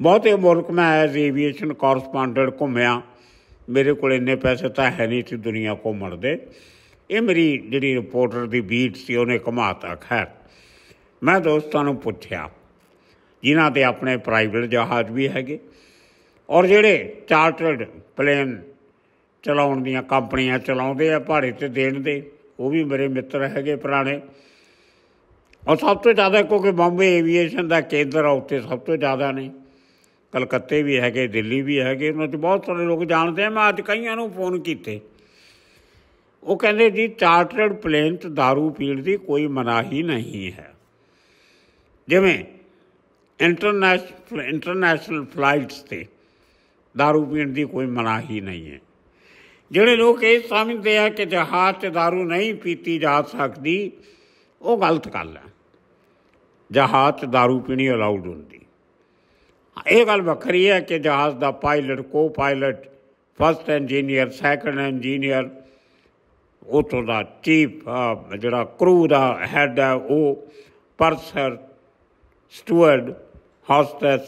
ਬਹੁਤੇ ਮੁਲਕ ਮੈਂ ਐਜ਼ ਏਵੀਏਸ਼ਨ ਕੋਰਸਪੋਂਡੈਂਟ ਘੁੰਮਿਆ ਮੇਰੇ ਕੋਲ ਇੰਨੇ ਪੈਸੇ ਤਾਂ ਹੈ ਨਹੀਂ ਸੀ ਦੁਨੀਆ ਘੁੰਮਣ ਦੇ ਇਹ ਮੇਰੀ ਜਿਹੜੀ ਰਿਪੋਰਟਰ ਦੀ ਬੀਟ ਸੀ ਉਹਨੇ ਕਮਾਤਾ ਖੈਰ ਮੈਂ ਦੋਸਤਾਂ ਨੂੰ ਪੁੱਛਿਆ ਜਿਨ੍ਹਾਂ ਦੇ ਆਪਣੇ ਪ੍ਰਾਈਵੇਟ ਜਹਾਜ਼ ਵੀ ਹੈਗੇ ਔਰ ਜਿਹੜੇ ਚਾਰਟਰਡ ਪਲੇਨ ਚਲਾਉਣ ਦੀਆਂ ਕੰਪਨੀਆਂ ਚਲਾਉਂਦੇ ਆ ਪਹਾੜੇ ਤੇ ਦੇਣ ਦੇ ਉਹ ਵੀ ਮੇਰੇ ਮਿੱਤਰ ਹੈਗੇ ਪੁਰਾਣੇ ਔਰ ਸਭ ਤੋਂ ਜ਼ਿਆਦਾ ਕਿਉਂਕਿ ਬੰਬੇ ਏਵੀਏਸ਼ਨ ਦਾ ਕੇਂਦਰ ਆ ਉੱਤੇ ਸਭ ਤੋਂ ਜ਼ਿਆਦਾ ਨੇ ਕਲਕੱਤੇ ਵੀ ਹੈਗੇ ਦਿੱਲੀ ਵੀ ਹੈਗੇ ਉਹਨਾਂ 'ਚ ਬਹੁਤ ਸਾਰੇ ਲੋਕ ਜਾਣਦੇ ਆ ਮੈਂ ਅੱਜ ਕਈਆਂ ਨੂੰ ਫੋਨ ਕੀਤੇ ਉਹ ਕਹਿੰਦੇ ਜੀ ਚਾਰਟਰਡ ਪਲੇਨ ਤੇ दारू ਪੀਣ ਦੀ ਕੋਈ ਮਨਾਹੀ ਨਹੀਂ ਹੈ ਜਿਵੇਂ ਇੰਟਰਨੈਸ਼ਨਲ ਇੰਟਰਨੈਸ਼ਨਲ ਫਲਾਈਟਸ ਤੇ दारू ਪੀਣ ਦੀ ਕੋਈ ਮਨਾਹੀ ਨਹੀਂ ਹੈ ਜਿਹੜੇ ਲੋਕ ਇਹ ਸਮਝਦੇ ਆ ਕਿ ਜਹਾਜ਼ ਤੇ दारू ਨਹੀਂ ਪੀਤੀ ਜਾ ਸਕਦੀ ਉਹ ਗਲਤ ਕਰ ਲੈ ਜਹਾਜ਼ 'ਚ दारू ਪੀਣੀ ਅਲਾਉਡ ਹੁੰਦੀ ਇਹ ਗੱਲ ਵੱਖਰੀ ਹੈ ਕਿ ਜਹਾਜ਼ ਦਾ pilot co pilot first engineer second engineer ਉਤੋਂ ਦਾ ਚੀਫ ਜਿਹੜਾ ਕਰੂ ਦਾ ਹੈਡ ਹੈ ਉਹ ਪਰਸਰ ਸਟੂਅਰਡ ਹੌਸਟੈਸ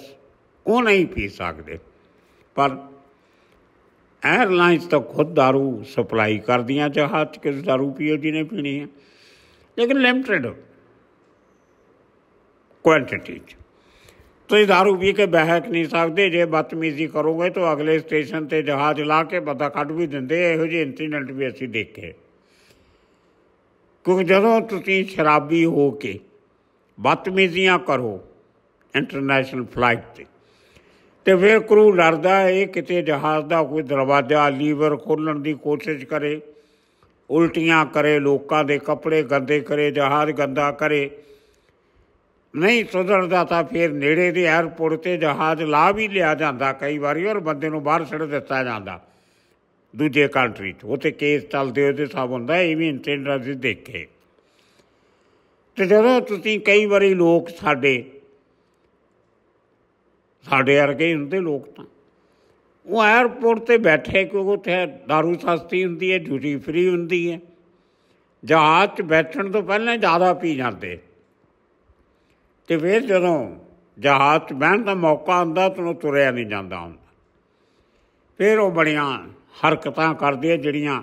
ਉਹ ਨਹੀਂ ਪੀ ਸਕਦੇ ਪਰ ਐਰਲਾਈਨਸ ਤਾਂ ਖੁਦ दारू ਸਪਲਾਈ ਕਰਦੀਆਂ ਜਹਾਜ਼ 'ਚ ਕਿਸ दारू ਪੀਓ ਜਿਹਨੇ ਪੀਣੀ ਹੈ ਲੇਕਿਨ ਲਿਮਟਿਡ ਕੁਆਂਟੀਟੀ ਚ ਤੁਸੀਂ दारू ਪੀ ਕੇ ਬਹਿਕ ਨਹੀਂ ਸਕਦੇ ਜੇ ਬਦਤਮੀਜ਼ੀ ਕਰੋਗੇ ਤਾਂ ਅਗਲੇ ਸਟੇਸ਼ਨ ਤੇ ਜਹਾਜ਼ ਲਾ ਕੇ ਬੰਦਾ ਕੱਢ ਵੀ ਦਿੰਦੇ ਇਹੋ ਜਿਹੇ ਇਨਸੀਡੈਂਟ ਵੀ ਅਸੀਂ ਦੇਖੇ ਕਿਉਂਕਿ ਜਦੋਂ ਤੁਸੀਂ ਸ਼ਰਾਬੀ ਹੋ ਕੇ ਬਦਤਮੀਜ਼ੀਆਂ ਕਰੋ ਇੰਟਰਨੈਸ਼ਨਲ ਫਲਾਈਟ ਤੇ ਤੇ ਫਿਰ ਕਰੂ ਲੜਦਾ ਇਹ ਕਿਤੇ ਜਹਾਜ਼ ਦਾ ਕੋਈ ਦਰਵਾਜ਼ਾ ਲੀਵਰ ਖੋਲਣ ਦੀ ਕੋਸ਼ਿਸ਼ ਕਰੇ ਉਲਟੀਆਂ ਕਰੇ ਲੋਕਾਂ ਦੇ ਕੱਪੜੇ ਗੰਦੇ ਕਰੇ ਜਹਾਜ਼ ਗੰਦਾ ਕਰੇ ਨਹੀਂ ਸੁਧਰਦਾ ਤਾਂ ਫਿਰ ਨੇੜੇ ਦੇ ਏਅਰਪੋਰਟ ਤੇ ਜਹਾਜ਼ ਲਾ ਵੀ ਲਿਆ ਜਾਂਦਾ ਕਈ ਵਾਰੀ ਔਰ ਬੰਦੇ ਨੂੰ ਬਾਹਰ ਛੱਡ ਦਿੱਤਾ ਜਾਂਦਾ ਦੂਜੇ ਕੰਟਰੀ 'ਚ ਉੱਥੇ ਕੇਸ ਚੱਲਦੇ ਉਹਦੇ ਸਾਬ ਹੁੰਦਾ ਇਹ ਵੀ ਇੰਟੈਂਡਰ ਅਸੀਂ ਦੇਖੇ ਤੇ ਜਦੋਂ ਤੁਸੀਂ ਕਈ ਵਾਰੀ ਲੋਕ ਸਾਡੇ ਸਾਡੇ ਵਰਗੇ ਹੁੰਦੇ ਲੋਕ ਤਾਂ ਉਹ 에어ਪੋਰਟ ਤੇ ਬੈਠੇ ਕਿਉਂਕਿ ਉੱਥੇ दारू ਸਸਤੀ ਹੁੰਦੀ ਹੈ ਡਿਊਟੀ ਫ੍ਰੀ ਹੁੰਦੀ ਹੈ ਜਹਾਜ਼ 'ਚ ਬੈਠਣ ਤੋਂ ਪਹਿਲਾਂ ਜ਼ਿਆਦਾ ਪੀ ਜਾਂਦੇ ਤੇ ਫਿਰ ਜਦੋਂ ਜਹਾਜ਼ 'ਚ ਬਹਿਣ ਦਾ ਮੌਕਾ ਆਉਂਦਾ ਤਾਂ ਉਹ ਤੁਰਿਆ ਨਹੀਂ ਜਾਂਦਾ ਹੁੰਦਾ ਫਿਰ ਉਹ ਬੜੀਆਂ ਹਰਕਤਾਂ ਕਰਦੇ ਆ ਜਿਹੜੀਆਂ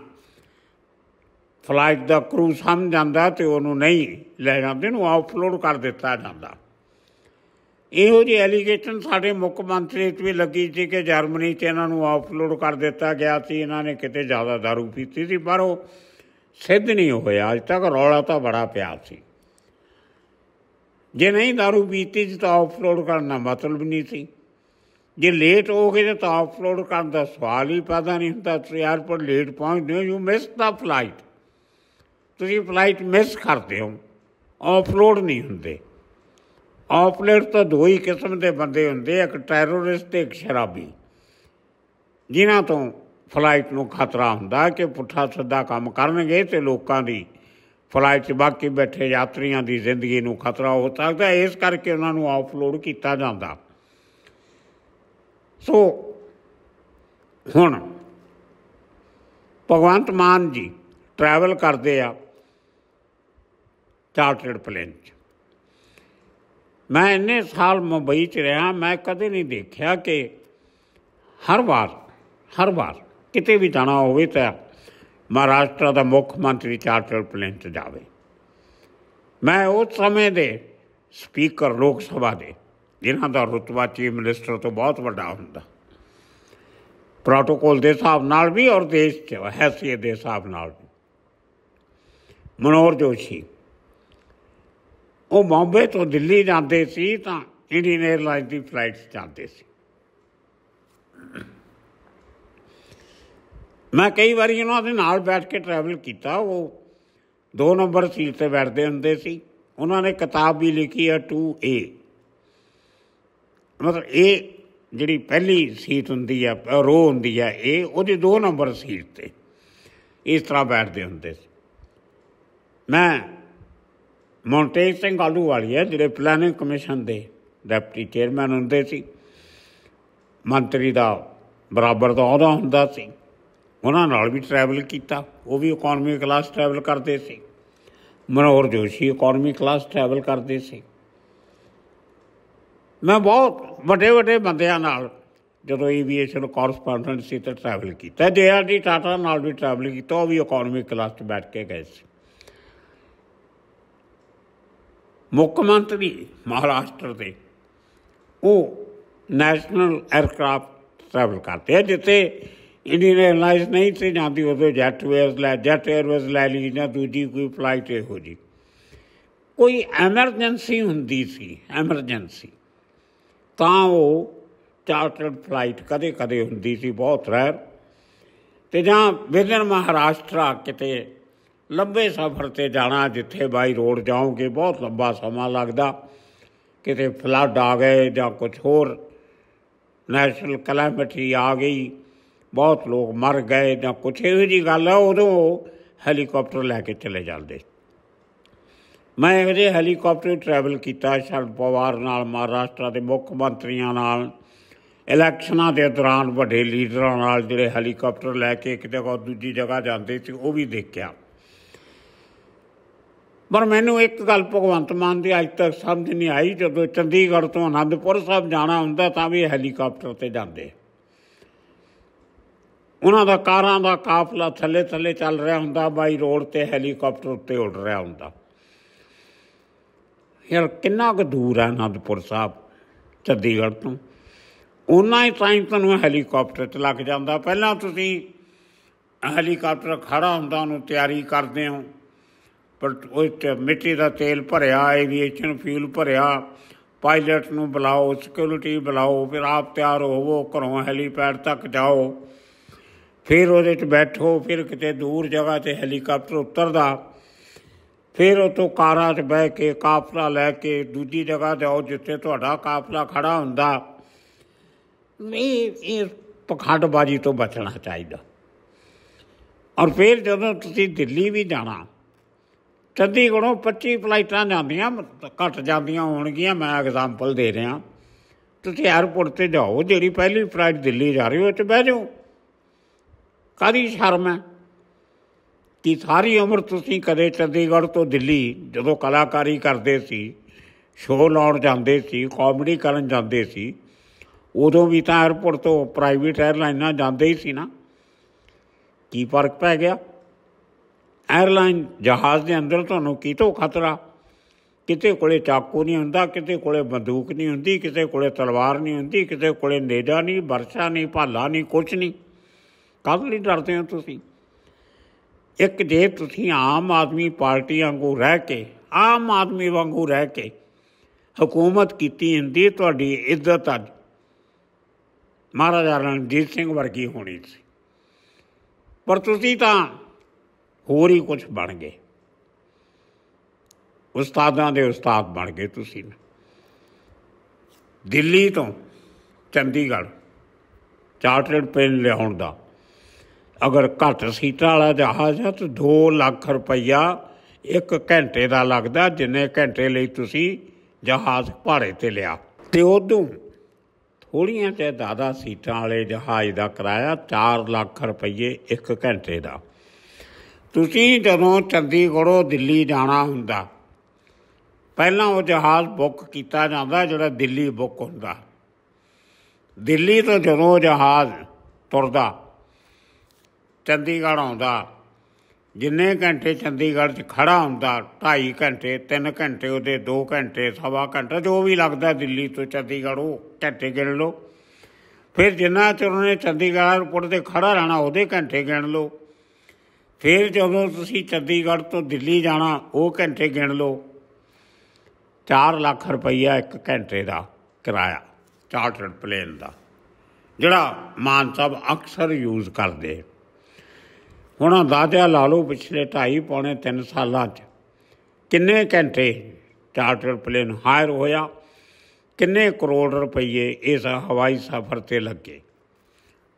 ਫਲਾਈਟ ਦਾ ਕਰੂ ਸਮਝ ਜਾਂਦਾ ਤੇ ਉਹਨੂੰ ਨਹੀਂ ਲੈ ਜਾਂਦੇ ਨੂੰ ਆਫਲੋਡ ਕਰ ਦਿੱਤਾ ਜਾਂਦਾ ਇਹੋ ਜਿਹੀ ਐਲੀਗੇਸ਼ਨ ਸਾਡੇ ਮੁੱਖ ਮੰਤਰੀ ਤੇ ਵੀ ਲੱਗੀ ਸੀ ਕਿ ਜਰਮਨੀ ਤੇ ਇਹਨਾਂ ਨੂੰ ਆਫਲੋਡ ਕਰ ਦਿੱਤਾ ਗਿਆ ਸੀ ਇਹਨਾਂ ਨੇ ਕਿਤੇ ਜ਼ਿਆਦਾ दारू ਪੀਤੀ ਸੀ ਪਰ ਉਹ ਸਿੱਧ ਨਹੀਂ ਹੋਇਆ ਅਜ ਤੱਕ ਰੌਲਾ ਤਾਂ ਬੜਾ ਪਿਆ ਸੀ ਜੇ ਨਹੀਂ दारू ਪੀਤੀ ਸੀ ਤਾਂ ਆਫਲੋਡ ਕਰਨਾ ਮਤਲਬ ਨਹੀਂ ਸੀ ਜੇ ਲੇਟ ਹੋ ਗਏ ਤਾਂ ਆਫਲੋਡ ਕਰਨ ਦਾ ਸਵਾਲ ਹੀ ਪੈਦਾ ਨਹੀਂ ਹੁੰਦਾ ਤਿਆਰ ਪਰ ਲੇਟ ਪਹੁੰਚਦੇ ਹੋ ਯੂ ਮਿਸ ਦਾ ਫਲਾਈਟ ਤੁਸੀਂ ਫਲਾਈਟ ਮਿਸ ਕਰਦੇ ਹੋ ਆਫਲੋਡ ਨਹੀਂ ਹੁੰਦੇ ਆਫਲੇਟ ਤਾਂ ਦੋ ਹੀ ਕਿਸਮ ਦੇ ਬੰਦੇ ਹੁੰਦੇ ਇੱਕ ਟੈਰੋਰਿਸਟ ਤੇ ਇੱਕ ਸ਼ਰਾਬੀ ਜਿਨ੍ਹਾਂ ਤੋਂ ਫਲਾਈਟ ਨੂੰ ਖਤਰਾ ਹੁੰਦਾ ਕਿ ਪੁੱਠਾ ਸਿੱਧਾ ਕੰਮ ਕਰਨਗੇ ਤੇ ਲੋਕਾਂ ਦੀ ਫਲਾਈਟ 'ਚ ਬਾਕੀ ਬੈਠੇ ਯਾਤਰੀਆਂ ਦੀ ਜ਼ਿੰਦਗੀ ਨੂੰ ਖਤਰਾ ਹੋ ਸਕਦਾ ਇਸ ਕਰਕੇ ਉਹਨਾਂ ਨੂੰ ਆਫਲੋਡ ਕੀਤਾ ਜਾਂਦਾ ਸੋ ਹੁਣ ਭਗਵੰਤ ਮਾਨ ਜੀ ਟਰੈਵਲ ਕਰਦੇ ਆ ਚਾਰਟਰਡ ਪਲੇਨ 'ਚ ਮੈਂ ਇੰਨੇ ਸਾਲ ਮੁੰਬਈ 'ਚ ਰਿਹਾ ਮੈਂ ਕਦੇ ਨਹੀਂ ਦੇਖਿਆ ਕਿ ਹਰ ਵਾਰ ਹਰ ਵਾਰ ਕਿਤੇ ਵੀ ਜਾਣਾ ਹੋਵੇ ਤਾਂ ਮਹਾਰਾਸ਼ਟਰ ਦਾ ਮੁੱਖ ਮੰਤਰੀ ਚਾਰਟਰ ਪਲੇਨ 'ਚ ਜਾਵੇ ਮੈਂ ਉਸ ਸਮੇਂ ਦੇ ਸਪੀਕਰ ਲੋਕ ਸਭਾ ਦੇ ਜਿਨ੍ਹਾਂ ਦਾ ਰੁਤਬਾ ਚੀਫ ਮਿਨਿਸਟਰ ਤੋਂ ਬਹੁਤ ਵੱਡਾ ਹੁੰਦਾ ਪ੍ਰੋਟੋਕੋਲ ਦੇ ਹਿਸਾਬ ਨਾਲ ਵੀ ਔਰ ਦੇਸ਼ ਦੇ ਹਿਸਾਬ ਨਾਲ ਵੀ ਮਨੋਰ ਜੋਸ਼ੀ ਉਹ ਬੰਬੇ ਤੋਂ ਦਿੱਲੀ ਜਾਂਦੇ ਸੀ ਤਾਂ ਇੰਡੀਅਨ 에ਅਰਲਾਈਨ ਦੀ ਫਲਾਈਟਸ ਜਾਂਦੇ ਸੀ ਮੈਂ ਕਈ ਵਾਰੀ ਉਹਨਾਂ ਦੇ ਨਾਲ ਬੈਠ ਕੇ ਟਰੈਵਲ ਕੀਤਾ ਉਹ ਦੋ ਨੰਬਰ ਸੀਟ ਤੇ ਬੈਠਦੇ ਹੁੰਦੇ ਸੀ ਉਹਨਾਂ ਨੇ ਕਿਤਾਬ ਵੀ ਲਿਖੀ ਆ 2A ਮਤਲਬ ਇਹ ਜਿਹੜੀ ਪਹਿਲੀ ਸੀਟ ਹੁੰਦੀ ਆ ਰੋ ਹੁੰਦੀ ਆ ਇਹ ਉਹਦੇ ਦੋ ਨੰਬਰ ਸੀਟ ਤੇ ਇਸ ਤਰ੍ਹਾਂ ਬੈਠਦੇ ਹੁੰਦੇ ਸੀ ਮੈਂ ਮੌਂਟੇਜ ਸਿੰਘ ਆਲੂ ਵਾਲੀ ਹੈ ਜਿਹੜੇ ਪਲੈਨਿੰਗ ਕਮਿਸ਼ਨ ਦੇ ਡਿਪਟੀ ਚੇਅਰਮੈਨ ਹੁੰਦੇ ਸੀ ਮੰਤਰੀ ਦਾ ਬਰਾਬਰ ਦਾ ਅਹੁਦਾ ਹੁੰਦਾ ਸੀ ਉਹਨਾਂ ਨਾਲ ਵੀ ਟਰੈਵਲ ਕੀਤਾ ਉਹ ਵੀ ਇਕਨੋਮੀ ਕਲਾਸ ਟਰੈਵਲ ਕਰਦੇ ਸੀ Manohar Joshi economy class travel ਕਰਦੇ ਸੀ ਮੈਂ ਬਹੁਤ ਵੱਡੇ ਵੱਡੇ ਬੰਦਿਆਂ ਨਾਲ ਜਦੋਂ ਏਵੀਏਸ਼ਨ ਕੋਰਸਪੋਂਡੈਂਟ ਸੀ ਤਾਂ ਟਰੈਵਲ ਕੀਤਾ ਜੇ ਆਰ ਡੀ ਟਾਟਾ ਨਾਲ ਵੀ ਟਰੈਵਲ ਕੀਤਾ ਉਹ ਵੀ ਇਕਨੋਮੀ ਕਲਾਸ 'ਚ ਬੈਠ ਕੇ ਗਏ ਸੀ ਮੁੱਖ ਮੰਤਰੀ ਮਹਾਰਾਸ਼ਟਰ ਦੇ ਉਹ ਨੈਸ਼ਨਲ 에ਅਰਕ੍ਰਾਫਟ ਟਰੈਵਲ ਕਰਦੇ ਆ ਜਿੱਥੇ ਇੰਡੀਅਨ 에ਅਰਲਾਈਨਸ ਨਹੀਂ ਤੇ ਜਾਂਦੀ ਉਦੋਂ ਜੈਟ ਏਅਰਵੇਜ਼ ਲੈ ਜੈਟ ਏਅਰਵੇਜ਼ ਲੈ ਲਈ ਜਾਂ ਦੂਜੀ ਕੋਈ ਫਲਾਈਟ ਹੋ ਜੀ ਕੋਈ ਐਮਰਜੈਂਸੀ ਹੁੰਦੀ ਸੀ ਐਮਰਜੈਂਸੀ ਤਾਂ ਉਹ ਚਾਰਟਰਡ ਫਲਾਈਟ ਕਦੇ ਕਦੇ ਹੁੰਦੀ ਸੀ ਬਹੁਤ ਰੈਰ ਤੇ ਜਾਂ ਵਿਦਨ ਮਹਾਰਾਸ਼ਟਰ ਕਿਤੇ ਲੰਬੇ ਸਫ਼ਰ ਤੇ ਜਾਣਾ ਜਿੱਥੇ ਬਾਈ ਰੋਡ ਜਾਓਗੇ ਬਹੁਤ ਲੰਬਾ ਸਮਾਂ ਲੱਗਦਾ ਕਿਤੇ ਫਲੱਡ ਆ ਗਏ ਜਾਂ ਕੁਝ ਹੋਰ ਨੈਸ਼ਨਲ ਕਲੈਮਿਟੀ ਆ ਗਈ ਬਹੁਤ ਲੋਕ ਮਰ ਗਏ ਜਾਂ ਕੁਝ ਇਹੋ ਜੀ ਗੱਲ ਆ ਉਦੋਂ ਹੈਲੀਕਾਪਟਰ ਲੈ ਕੇ ਚਲੇ ਜਾਂਦੇ ਮੈਂ ਇਹਦੇ ਹੈਲੀਕਾਪਟਰ ਟਰੈਵਲ ਕੀਤਾ ਸ਼ਰਦ ਪਵਾਰ ਨਾਲ ਮਹਾਰਾਸ਼ਟਰ ਦੇ ਮੁੱਖ ਮੰਤਰੀਆਂ ਨਾਲ ਇਲੈਕਸ਼ਨਾਂ ਦੇ ਦੌਰਾਨ ਵੱਡੇ ਲੀਡਰਾਂ ਨਾਲ ਜਿਹੜੇ ਹੈਲੀਕਾਪਟਰ ਲੈ ਕੇ ਇੱਕ ਜਗ੍ਹਾ ਦੂਜੀ ਜਗ੍ਹਾ ਜਾਂਦੇ ਸੀ ਉਹ ਵੀ ਦੇਖਿਆ ਪਰ ਮੈਨੂੰ ਇੱਕ ਗੱਲ ਭਗਵੰਤ ਮਾਨ ਦੀ ਅੱਜ ਤੱਕ ਸਮਝ ਨਹੀਂ ਆਈ ਜਦੋਂ ਚੰਡੀਗੜ੍ਹ ਤੋਂ ਅਨੰਦਪੁਰ ਸਾਹਿਬ ਜਾਣਾ ਹੁੰਦਾ ਤਾਂ ਵੀ ਹੈਲੀਕਾਪਟਰ ਤੇ ਜਾਂਦੇ ਉਹਨਾਂ ਦਾ ਕਾਰਾਂ ਦਾ ਕਾਫਲਾ ਥੱਲੇ ਥੱਲੇ ਚੱਲ ਰਿਹਾ ਹੁੰਦਾ ਬਾਈ ਰੋਡ ਤੇ ਹੈਲੀਕਾਪਟਰ ਉੱਤੇ ਉੱਡ ਰਿਹਾ ਹੁੰਦਾ ਯਾਰ ਕਿੰਨਾ ਕੁ ਦੂਰ ਹੈ ਅਨੰਦਪੁਰ ਸਾਹਿਬ ਚੰਡੀਗੜ੍ਹ ਤੋਂ ਉਹਨਾਂ ਹੀ ਟਾਈਮ ਤੁਹਾਨੂੰ ਹੈਲੀਕਾਪਟਰ ਤੇ ਲੱਗ ਜਾਂਦਾ ਪਹਿਲਾਂ ਤੁਸੀਂ ਹੈਲੀਕਾਪਟਰ ਖੜਾ ਹੁੰਦਾ ਉਹਨੂੰ ਤਿਆਰੀ ਕਰਦੇ ਹੋ ਪਰ ਉਹ ਤੇ ਮਿੱਟੀ ਦਾ ਤੇਲ ਭਰਿਆ ਐਵੀਏਸ਼ਨ ਫਿਊਲ ਭਰਿਆ ਪਾਇਲਟ ਨੂੰ ਬੁਲਾਓ ਸਿਕਿਉਰਿਟੀ ਬੁਲਾਓ ਫਿਰ ਆਪ ਤਿਆਰ ਹੋਵੋ ਘਰੋਂ ਹੈਲੀਪੈਡ ਤੱਕ ਜਾਓ ਫਿਰ ਉਹਦੇ 'ਚ ਬੈਠੋ ਫਿਰ ਕਿਤੇ ਦੂਰ ਜਗ੍ਹਾ ਤੇ ਹੈਲੀਕਾਪਟਰ ਉਤਰਦਾ ਫਿਰ ਉਹ ਤੋਂ ਕਾਰਾਂ 'ਚ ਬਹਿ ਕੇ ਕਾਫਲਾ ਲੈ ਕੇ ਦੂਜੀ ਜਗ੍ਹਾ ਤੇ ਆਓ ਜਿੱਥੇ ਤੁਹਾਡਾ ਕਾਫਲਾ ਖੜਾ ਹੁੰਦਾ ਮੈਂ ਇਹ ਪਖੰਡਬਾਜ਼ੀ ਤੋਂ ਬਚਣਾ ਚਾਹੀਦਾ ਔਰ ਫਿਰ ਜਦੋਂ ਤੁਸੀਂ ਦਿੱਲੀ ਵੀ ਜਾਣਾ ਤਦੀ ਕੋਲੋਂ 25 ਫਲਾਈਟਾਂ ਜਾਂਦੀਆਂ ਘਟ ਜਾਂਦੀਆਂ ਹੋਣਗੀਆਂ ਮੈਂ ਐਗਜ਼ਾਮਪਲ ਦੇ ਰਿਹਾ ਤੁਸੀਂ 에어ਪੋਰਟ ਤੇ ਜਾਓ ਜਿਹੜੀ ਪਹਿਲੀ ਫਲਾਈਟ ਦਿੱਲੀ ਜਾ ਰਹੀ ਉਹ ਤੇ ਬਹਿ ਜਾਓ ਕਾਦੀ ਸ਼ਰਮ ਹੈ ਕਿ ਸਾਰੀ ਉਮਰ ਤੁਸੀਂ ਕਦੇ ਚੰਡੀਗੜ੍ਹ ਤੋਂ ਦਿੱਲੀ ਜਦੋਂ ਕਲਾਕਾਰੀ ਕਰਦੇ ਸੀ ਸ਼ੋਅ ਲਾਉਣ ਜਾਂਦੇ ਸੀ ਕਾਮੇਡੀ ਕਰਨ ਜਾਂਦੇ ਸੀ ਉਦੋਂ ਵੀ ਤਾਂ 에어ਪੋਰਟ ਤੋਂ ਪ੍ਰਾਈਵੇਟ 에ਅਰਲਾਈਨਾਂ ਜਾਂਦੇ ਹੀ ਸੀ ਨਾ ਕੀ ਫਰਕ ਪੈ ਗਿਆ ਐਰਲਾਈਨ ਜਹਾਜ਼ ਦੇ ਅੰਦਰ ਤੁਹਾਨੂੰ ਕਿਤੋਂ ਖਤਰਾ ਕਿਤੇ ਕੋਲੇ ਚਾਕੂ ਨਹੀਂ ਹੁੰਦਾ ਕਿਤੇ ਕੋਲੇ ਬੰਦੂਕ ਨਹੀਂ ਹੁੰਦੀ ਕਿਤੇ ਕੋਲੇ ਤਲਵਾਰ ਨਹੀਂ ਹੁੰਦੀ ਕਿਤੇ ਕੋਲੇ ਨੇਜਾ ਨਹੀਂ ਵਰਸ਼ਾ ਨਹੀਂ ਭਾਲਾ ਨਹੀਂ ਕੁਝ ਨਹੀਂ ਕਦ ਨਹੀਂ ਡਰਦੇ ਹੋ ਤੁਸੀਂ ਇੱਕ ਜੇ ਤੁਸੀਂ ਆਮ ਆਦਮੀ ਪਾਰਟੀ ਵਾਂਗੂ ਰਹਿ ਕੇ ਆਮ ਆਦਮੀ ਵਾਂਗੂ ਰਹਿ ਕੇ ਹਕੂਮਤ ਕੀਤੀ ਹੁੰਦੀ ਤੁਹਾਡੀ ਇੱਜ਼ਤ ਅੱਜ ਮਹਾਰਾਜਾ ਰਣਜੀਤ ਸਿੰਘ ਵਰਗੀ ਹੋਣੀ ਸੀ ਪਰ ਤੁਸੀਂ ਤਾਂ ਹੋਰ ਹੀ ਕੁਝ ਬਣ ਗਏ ਉਸਤਾਦਾਂ ਦੇ ਉਸਤਾਦ ਬਣ ਗਏ ਤੁਸੀਂ ਦਿੱਲੀ ਤੋਂ ਚੰਡੀਗੜ੍ਹ ਚਾਰਟਰਡ ਪਲੇਨ ਲਿਆਉਣ ਦਾ ਅਗਰ ਘੱਟ ਸੀਟਾਂ ਵਾਲਾ ਜਹਾਜ਼ ਹੈ ਤਾਂ 2 ਲੱਖ ਰੁਪਈਆ ਇੱਕ ਘੰਟੇ ਦਾ ਲੱਗਦਾ ਜਿੰਨੇ ਘੰਟੇ ਲਈ ਤੁਸੀਂ ਜਹਾਜ਼ ਭਾੜੇ ਤੇ ਲਿਆ ਤੇ ਉਦੋਂ ਥੋੜੀਆਂ ਤੇ ਦਾਦਾ ਸੀਟਾਂ ਵਾਲੇ ਜਹਾਜ਼ ਦਾ ਕਿਰਾਇਆ 4 ਲੱਖ ਰੁਪਏ ਇੱਕ ਘੰਟੇ ਦਾ ਤੁਸੀਂ ਜਦੋਂ ਚੰਡੀਗੜ੍ਹੋਂ ਦਿੱਲੀ ਜਾਣਾ ਹੁੰਦਾ ਪਹਿਲਾਂ ਉਹ ਜਹਾਜ਼ ਬੁੱਕ ਕੀਤਾ ਜਾਂਦਾ ਜਿਹੜਾ ਦਿੱਲੀ ਬੁੱਕ ਹੁੰਦਾ ਦਿੱਲੀ ਤੋਂ ਜਦੋਂ ਜਹਾਜ਼ ਤੁਰਦਾ ਚੰਡੀਗੜ੍ਹ ਆਉਂਦਾ ਜਿੰਨੇ ਘੰਟੇ ਚੰਡੀਗੜ੍ਹ 'ਚ ਖੜਾ ਹੁੰਦਾ 2.5 ਘੰਟੇ 3 ਘੰਟੇ ਉਹਦੇ 2 ਘੰਟੇ ਸਵਾ ਘੰਟਾ ਜੋ ਵੀ ਲੱਗਦਾ ਦਿੱਲੀ ਤੋਂ ਚੰਡੀਗੜ੍ਹ ਉਹ ਘੰਟੇ ਗਿਣ ਲਓ ਫਿਰ ਜਿੰਨਾ ਚਿਰ ਉਹਨੇ ਚੰਡੀਗੜ੍ਹ ਏਅਰਪੋਰਟ ਤੇ ਖੜਾ ਰਹਿਣਾ ਉਹਦੇ ਘੰਟੇ ਗਿਣ ਲਓ ਫਿਰ ਜਦੋਂ ਤੁਸੀਂ ਚੰਡੀਗੜ੍ਹ ਤੋਂ ਦਿੱਲੀ ਜਾਣਾ ਉਹ ਘੰਟੇ ਗਿਣ ਲਓ 4 ਲੱਖ ਰੁਪਈਆ ਇੱਕ ਘੰਟੇ ਦਾ ਕਿਰਾਇਆ ਚਾਰਟਰਡ ਪਲੇਨ ਦਾ ਜਿਹੜਾ ਮਾਨ ਸਾਹਿਬ ਅਕਸਰ ਯੂਜ਼ ਕਰਦੇ ਹੁਣ ਅੰਦਾਜ਼ਾ ਲਾ ਲਓ ਪਿਛਲੇ 2.5 ਪੌਣੇ 3 ਸਾਲਾਂ 'ਚ ਕਿੰਨੇ ਘੰਟੇ ਚਾਰਟਰਡ ਪਲੇਨ ਹਾਇਰ ਹੋਇਆ ਕਿੰਨੇ ਕਰੋੜ ਰੁਪਏ ਇਸ ਹਵਾਈ ਸਫ਼ਰ ਤੇ ਲੱਗੇ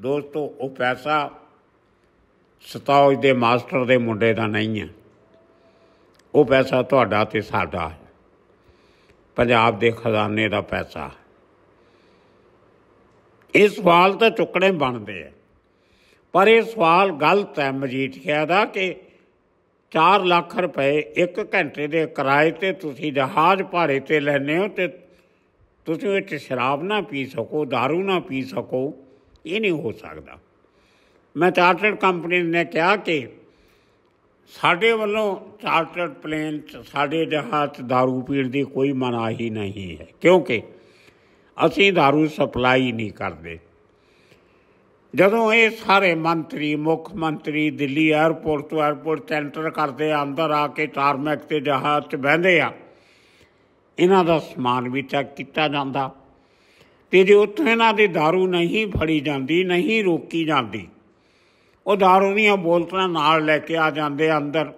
ਦੋਸਤੋ ਉਹ ਪੈਸਾ ਸਤਾਉਜ ਦੇ ਮਾਸਟਰ ਦੇ ਮੁੰਡੇ ਦਾ ਨਹੀਂ ਹੈ ਉਹ ਪੈਸਾ ਤੁਹਾਡਾ ਤੇ ਸਾਡਾ ਹੈ ਪੰਜਾਬ ਦੇ ਖਜ਼ਾਨੇ ਦਾ ਪੈਸਾ ਇਹ ਸਵਾਲ ਤਾਂ ਚੁੱਕਣੇ ਬਣਦੇ ਆ ਪਰ ਇਹ ਸਵਾਲ ਗਲਤ ਹੈ ਮਜੀਠਿਆ ਦਾ ਕਿ 4 ਲੱਖ ਰੁਪਏ 1 ਘੰਟੇ ਦੇ ਕਿਰਾਏ ਤੇ ਤੁਸੀਂ ਜਹਾਜ਼ ਭਾੜੇ ਤੇ ਲੈਨੇ ਹੋ ਤੇ ਤੁਸੀਂ ਵਿੱਚ ਸ਼ਰਾਬ ਨਾ ਪੀ ਸਕੋ दारू ਨਾ ਪੀ ਸਕੋ ਇਹ ਨਹੀਂ ਹੋ ਸਕਦਾ ਮੈਂ ਚਾਰਟਰਡ ਕੰਪਨੀ ਨੇ ਕਿਹਾ ਕਿ ਸਾਡੇ ਵੱਲੋਂ ਚਾਰਟਰਡ ਪਲੇਨ ਸਾਡੇ ਜਹਾਜ਼ दारू ਪੀਣ ਦੀ ਕੋਈ ਮਨਾਹੀ ਨਹੀਂ ਹੈ ਕਿਉਂਕਿ ਅਸੀਂ दारू ਸਪਲਾਈ ਨਹੀਂ ਕਰਦੇ ਜਦੋਂ ਇਹ ਸਾਰੇ ਮੰਤਰੀ ਮੁੱਖ ਮੰਤਰੀ ਦਿੱਲੀ 에ਅਰਪੋਰਟ ਤੋਂ 에ਅਰਪੋਰਟ ਸੈਂਟਰ ਕਰਦੇ ਆ ਅੰਦਰ ਆ ਕੇ ਟਾਰਮੈਕ ਤੇ ਜਹਾਜ਼ 'ਚ ਬਹਿੰਦੇ ਆ ਇਹਨਾਂ ਦਾ ਸਮਾਨ ਵੀ ਚੈੱਕ ਕੀਤਾ ਜਾਂਦਾ ਤੇ ਜੇ ਉੱਥੇ ਇਹਨਾਂ ਦੀ दारू ਨਹੀਂ ਫੜੀ ਜਾਂਦੀ ਨਹੀਂ ਰੋਕੀ ਜਾਂਦੀ ਉਹ ਦਾਰੂ ਦੀਆਂ ਬੋਤਲਾਂ ਨਾਲ ਲੈ ਕੇ ਆ ਜਾਂਦੇ ਅੰਦਰ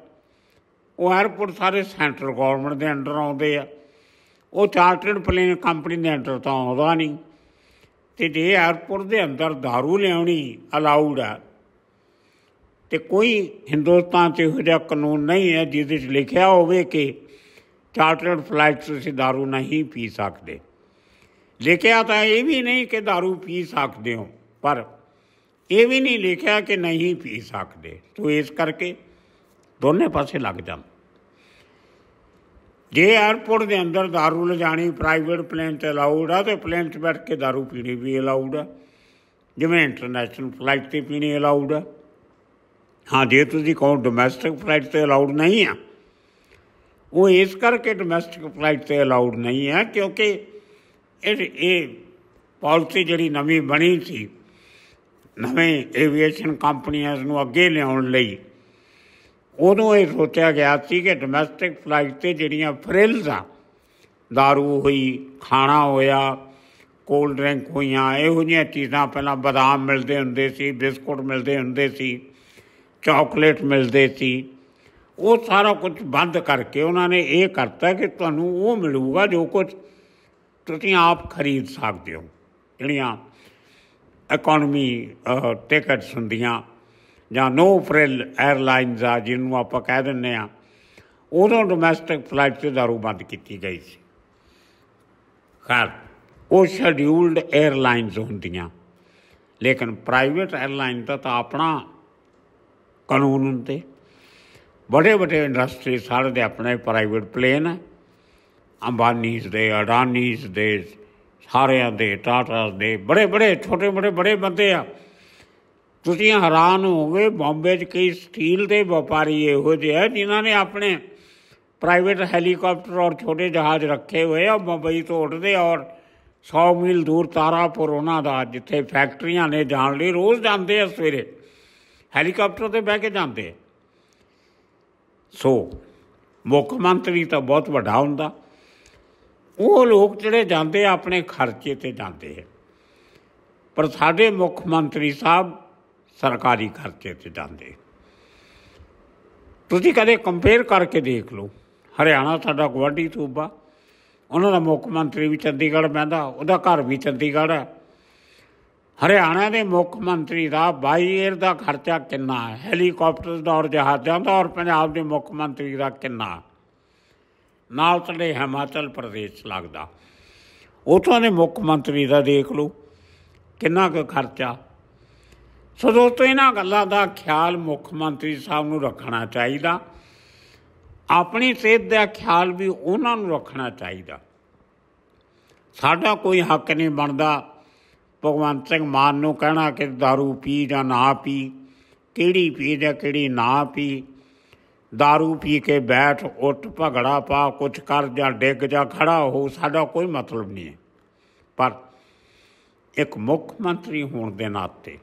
ਉਹ ਏਅਰਪੋਰਟ ਸਾਰੇ ਸੈਂਟਰ ਗਵਰਨਮੈਂਟ ਦੇ ਅੰਡਰ ਆਉਂਦੇ ਆ ਉਹ ਚਾਰਟਰਡ ਪਲੇਨ ਕੰਪਨੀ ਦੇ ਅੰਡਰ ਤਾਂ ਆਉਂਦਾ ਨਹੀਂ ਤੇ ਜੇ ਏਅਰਪੋਰਟ ਦੇ ਅੰਦਰ दारू ਲਿਆਉਣੀ ਅਲਾਉਡ ਆ ਤੇ ਕੋਈ ਹਿੰਦੁਸਤਾਨ 'ਚ ਇਹੋ ਜਿਹਾ ਕਾਨੂੰਨ ਨਹੀਂ ਹੈ ਜਿਹਦੇ 'ਚ ਲਿਖਿਆ ਹੋਵੇ ਕਿ ਚਾਰਟਰਡ ਫਲਾਈਟ ਤੁਸੀਂ दारू ਨਹੀਂ ਪੀ ਸਕਦੇ ਲਿਖਿਆ ਤਾਂ ਇਹ ਵੀ ਨਹੀਂ ਕਿ दारू ਪੀ ਸਕਦੇ ਹੋ ਪਰ ਇਹ ਵੀ ਨਹੀਂ ਲਿਖਿਆ ਕਿ ਨਹੀਂ ਪੀ ਸਕਦੇ ਤੂੰ ਇਸ ਕਰਕੇ ਦੋਨੇ ਪਾਸੇ ਲੱਗ ਜਾ ਜੇ ਏਅਰਪੋਰਟ ਦੇ ਅੰਦਰ दारू ਲਿਜਾਣੀ ਪ੍ਰਾਈਵੇਟ ਪਲੇਨ ਤੇ ਅਲਾਉਡ ਆ ਤੇ ਪਲੇਨ 'ਚ ਬੈਠ ਕੇ दारू ਪੀਣੀ ਵੀ ਅਲਾਉਡ ਆ ਜਿਵੇਂ ਇੰਟਰਨੈਸ਼ਨਲ ਫਲਾਈਟ ਤੇ ਪੀਣੀ ਅਲਾਉਡ ਆ ਹਾਂ ਜੇ ਤੁਸੀਂ ਕਹੋ ਡੋਮੈਸਟਿਕ ਫਲਾਈਟ ਤੇ ਅਲਾਉਡ ਨਹੀਂ ਆ ਉਹ ਇਸ ਕਰਕੇ ਡੋਮੈਸਟਿਕ ਫਲਾਈਟ ਤੇ ਅਲਾਉਡ ਨਹੀਂ ਆ ਕਿਉਂਕਿ ਇਹ ਇਹ ਪਾਲਿਸੀ ਜਿਹੜੀ ਨਵੀਂ ਬਣੀ ਸੀ ਨਵੇਂ ਏਵੀਏਸ਼ਨ ਕੰਪਨੀਆਂ ਨੂੰ ਅੱਗੇ ਲਿਆਉਣ ਲਈ ਉਦੋਂ ਇਹ ਸੋਚਿਆ ਗਿਆ ਸੀ ਕਿ ਡੋਮੈਸਟਿਕ ਫਲਾਈਟ ਤੇ ਜਿਹੜੀਆਂ ਫ੍ਰਿਲਸ ਆ दारू ਹੋਈ ਖਾਣਾ ਹੋਇਆ ਕੋਲਡ ਡਰਿੰਕ ਹੋਈਆਂ ਇਹੋ ਜਿਹੀਆਂ ਚੀਜ਼ਾਂ ਪਹਿਲਾਂ ਬਦਾਮ ਮਿਲਦੇ ਹੁੰਦੇ ਸੀ ਬਿਸਕੁਟ ਮਿਲਦੇ ਹੁੰਦੇ ਸੀ ਚਾਕਲੇਟ ਮਿਲਦੇ ਸੀ ਉਹ ਸਾਰਾ ਕੁਝ ਬੰਦ ਕਰਕੇ ਉਹਨਾਂ ਨੇ ਇਹ ਕਰਤਾ ਕਿ ਤੁਹਾਨੂੰ ਉਹ ਮਿਲੂਗਾ ਜੋ ਕੁਝ ਤੁਸੀਂ ਆਪ ਖਰੀਦ ਸਕਦੇ ਹੋ ਜਿਹੜੀਆਂ ਇਕਨੋਮੀ ਟਿਕਟਸ ਹੁੰਦੀਆਂ ਜਾਂ ਨੋ ਫ੍ਰਿਲ 에ਅਰਲਾਈਨਸ ਆ ਜਿਹਨੂੰ ਆਪਾਂ ਕਹਿ ਦਿੰਨੇ ਆ ਉਦੋਂ ਡੋਮੈਸਟਿਕ ਫਲਾਈਟ ਤੇ ਦਾਰੂ ਬੰਦ ਕੀਤੀ ਗਈ ਸੀ ਖੈਰ ਉਹ ਸ਼ੈਡਿਊਲਡ 에ਅਰਲਾਈਨਸ ਹੁੰਦੀਆਂ ਲੇਕਿਨ ਪ੍ਰਾਈਵੇਟ 에ਅਰਲਾਈਨ ਤਾਂ ਤਾਂ ਆਪਣਾ ਕਾਨੂੰਨ ਹੁੰਦੇ ਵੱਡੇ ਵੱਡੇ ਇੰਡਸਟਰੀ ਸਾਰੇ ਦੇ ਆਪਣੇ ਪ੍ਰਾਈਵੇਟ ਪਲੇਨ ਅੰਬਾਨੀਜ਼ ਦੇ ਅਡਾਨੀਜ਼ ਦੇ ਸਾਰਿਆਂ ਦੇ ਟਾਟਾ ਦੇ ਬੜੇ ਬੜੇ ਛੋਟੇ ਮੋਟੇ ਬੜੇ ਬੰਦੇ ਆ ਤੁਸੀਂ ਹੈਰਾਨ ਹੋਗੇ ਬੰਬੇ 'ਚ ਕਈ ਸਟੀਲ ਦੇ ਵਪਾਰੀ ਇਹੋ ਜਿਹੇ ਆ ਜਿਨ੍ਹਾਂ ਨੇ ਆਪਣੇ ਪ੍ਰਾਈਵੇਟ ਹੈਲੀਕਾਪਟਰ ਔਰ ਛੋਟੇ ਜਹਾਜ਼ ਰੱਖੇ ਹੋਏ ਆ ਮੁੰਬਈ ਤੋਂ ਉੱਡਦੇ ਔਰ 100 ਮੀਲ ਦੂਰ ਤਾਰਾਪੁਰ ਉਹਨਾਂ ਦਾ ਜਿੱਥੇ ਫੈਕਟਰੀਆਂ ਨੇ ਜਾਣ ਲਈ ਰੋਜ਼ ਜਾਂਦੇ ਆ ਸਵੇਰੇ ਹੈਲੀਕਾਪਟਰ ਤੇ ਬਹਿ ਕੇ ਜਾਂਦੇ ਸੋ ਮੁੱਖ ਮੰਤਰੀ ਤਾਂ ਬਹੁਤ ਵੱਡਾ ਹੁੰਦਾ ਉਹ ਲੋਕ ਜਿਹੜੇ ਜਾਂਦੇ ਆਪਣੇ ਖਰਚੇ ਤੇ ਜਾਂਦੇ ਆ ਪਰ ਸਾਡੇ ਮੁੱਖ ਮੰਤਰੀ ਸਾਹਿਬ ਸਰਕਾਰੀ ਖਰਚੇ ਤੇ ਜਾਂਦੇ ਤੁਸੀਂ ਕਦੇ ਕੰਪੇਅਰ ਕਰਕੇ ਦੇਖ ਲਓ ਹਰਿਆਣਾ ਸਾਡਾ ਗਵਾਂਢੀ ਸੂਬਾ ਉਹਨਾਂ ਦਾ ਮੁੱਖ ਮੰਤਰੀ ਵੀ ਚੰਡੀਗੜ੍ਹ ਬੈਂਦਾ ਉਹਦਾ ਘਰ ਵੀ ਚੰਡੀਗੜ੍ਹ ਹੈ ਹਰਿਆਣਾ ਦੇ ਮੁੱਖ ਮੰਤਰੀ ਦਾ ਬਾਈ ਦਾ ਖਰਚਾ ਕਿੰਨਾ ਹੈ ਹੈਲੀਕਾਪਟਰ ਦਾ ਔਰ ਜਹਾਜ਼ਾਂ ਦਾ ਔਰ ਪੰਜਾਬ ਦੇ ਮੁੱਖ ਮੰਤਰੀ ਦਾ ਕਿੰਨਾ ਨਾਲ ਤਲੇ ਹਿਮਾਚਲ ਪ੍ਰਦੇਸ਼ ਲੱਗਦਾ ਉਥੋਂ ਦੇ ਮੁੱਖ ਮੰਤਰੀ ਦਾ ਦੇਖ ਲਓ ਕਿੰਨਾ ਕੁ ਖਰਚਾ ਸਦੋਂ ਤੋਂ ਇਹਨਾਂ ਗੱਲਾਂ ਦਾ ਖਿਆਲ ਮੁੱਖ ਮੰਤਰੀ ਸਾਹਿਬ ਨੂੰ ਰੱਖਣਾ ਚਾਹੀਦਾ ਆਪਣੀ ਸਿਹਤ ਦਾ ਖਿਆਲ ਵੀ ਉਹਨਾਂ ਨੂੰ ਰੱਖਣਾ ਚਾਹੀਦਾ ਸਾਡਾ ਕੋਈ ਹੱਕ ਨਹੀਂ ਬਣਦਾ ਭਗਵੰਤ ਸਿੰਘ ਮਾਨ ਨੂੰ ਕਹਿਣਾ ਕਿ दारू ਪੀ ਜਾਂ ਨਾ ਪੀ ਕਿਹੜੀ ਪੀ ਜਾਂ ਕਿਹੜੀ ਨਾ ਪੀ ਦਾਰੂ ਪੀ ਕੇ ਬੈਠ ਉੱਠ ਭਗੜਾ ਪਾ ਕੁਝ ਕਰ ਜਾਂ ਡਿੱਗ ਜਾਂ ਖੜਾ ਹੋ ਸਾਡਾ ਕੋਈ ਮਤਲਬ ਨਹੀਂ ਹੈ ਪਰ ਇੱਕ ਮੁੱਖ ਮੰਤਰੀ ਹੋਣ ਦੇ ਨਾਤੇ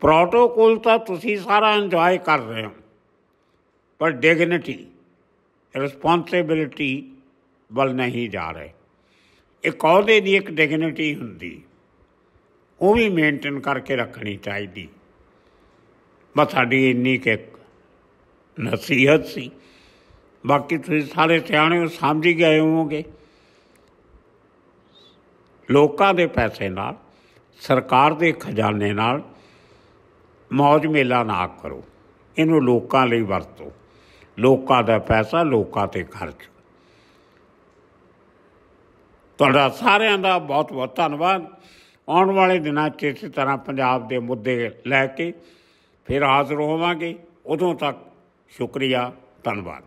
ਪ੍ਰੋਟੋਕੋਲ ਤਾਂ ਤੁਸੀਂ ਸਾਰਾ ਇੰਜੋਏ ਕਰ ਰਹੇ ਹੋ ਪਰ ਡਿਗਨਿਟੀ ਰਿਸਪੌਂਸਿਬਿਲਟੀ ਵੱਲ ਨਹੀਂ ਜਾ ਰਹੇ ਇੱਕ ਅਹੁਦੇ ਦੀ ਇੱਕ ਡਿਗਨਿਟੀ ਹੁੰਦੀ ਉਹ ਵੀ ਮੇਨਟੇਨ ਕਰਕੇ ਰੱਖਣੀ ਚਾਹੀਦੀ ਬਸ ਸਾਡੀ ਇੰਨੀ ਕਿ ਨਸੀਹਤ ਸੀ ਬਾਕੀ ਤੁਸੀਂ ਸਾਰੇ ਸਿਆਣੇ ਸਮਝ ਹੀ ਗਏ ਹੋਵੋਗੇ ਲੋਕਾਂ ਦੇ ਪੈਸੇ ਨਾਲ ਸਰਕਾਰ ਦੇ ਖਜ਼ਾਨੇ ਨਾਲ ਮੌਜ ਮੇਲਾ ਨਾ ਕਰੋ ਇਹਨੂੰ ਲੋਕਾਂ ਲਈ ਵਰਤੋ ਲੋਕਾਂ ਦਾ ਪੈਸਾ ਲੋਕਾਂ ਤੇ ਖਰਚ ਤੁਹਾਡਾ ਸਾਰਿਆਂ ਦਾ ਬਹੁਤ ਬਹੁਤ ਧੰਨਵਾਦ ਆਉਣ ਵਾਲੇ ਦਿਨਾਂ 'ਚ ਇਸੇ ਤਰ੍ਹਾਂ ਪੰਜਾਬ ਦੇ ਮੁੱਦੇ ਲੈ ਕੇ ਫਿਰ ਹਾਜ਼ਰ ਹੋਵਾਂਗੇ ਉਦੋਂ ਤੱਕ ਸ਼ੁਕਰੀਆ ਧੰਨਵਾਦ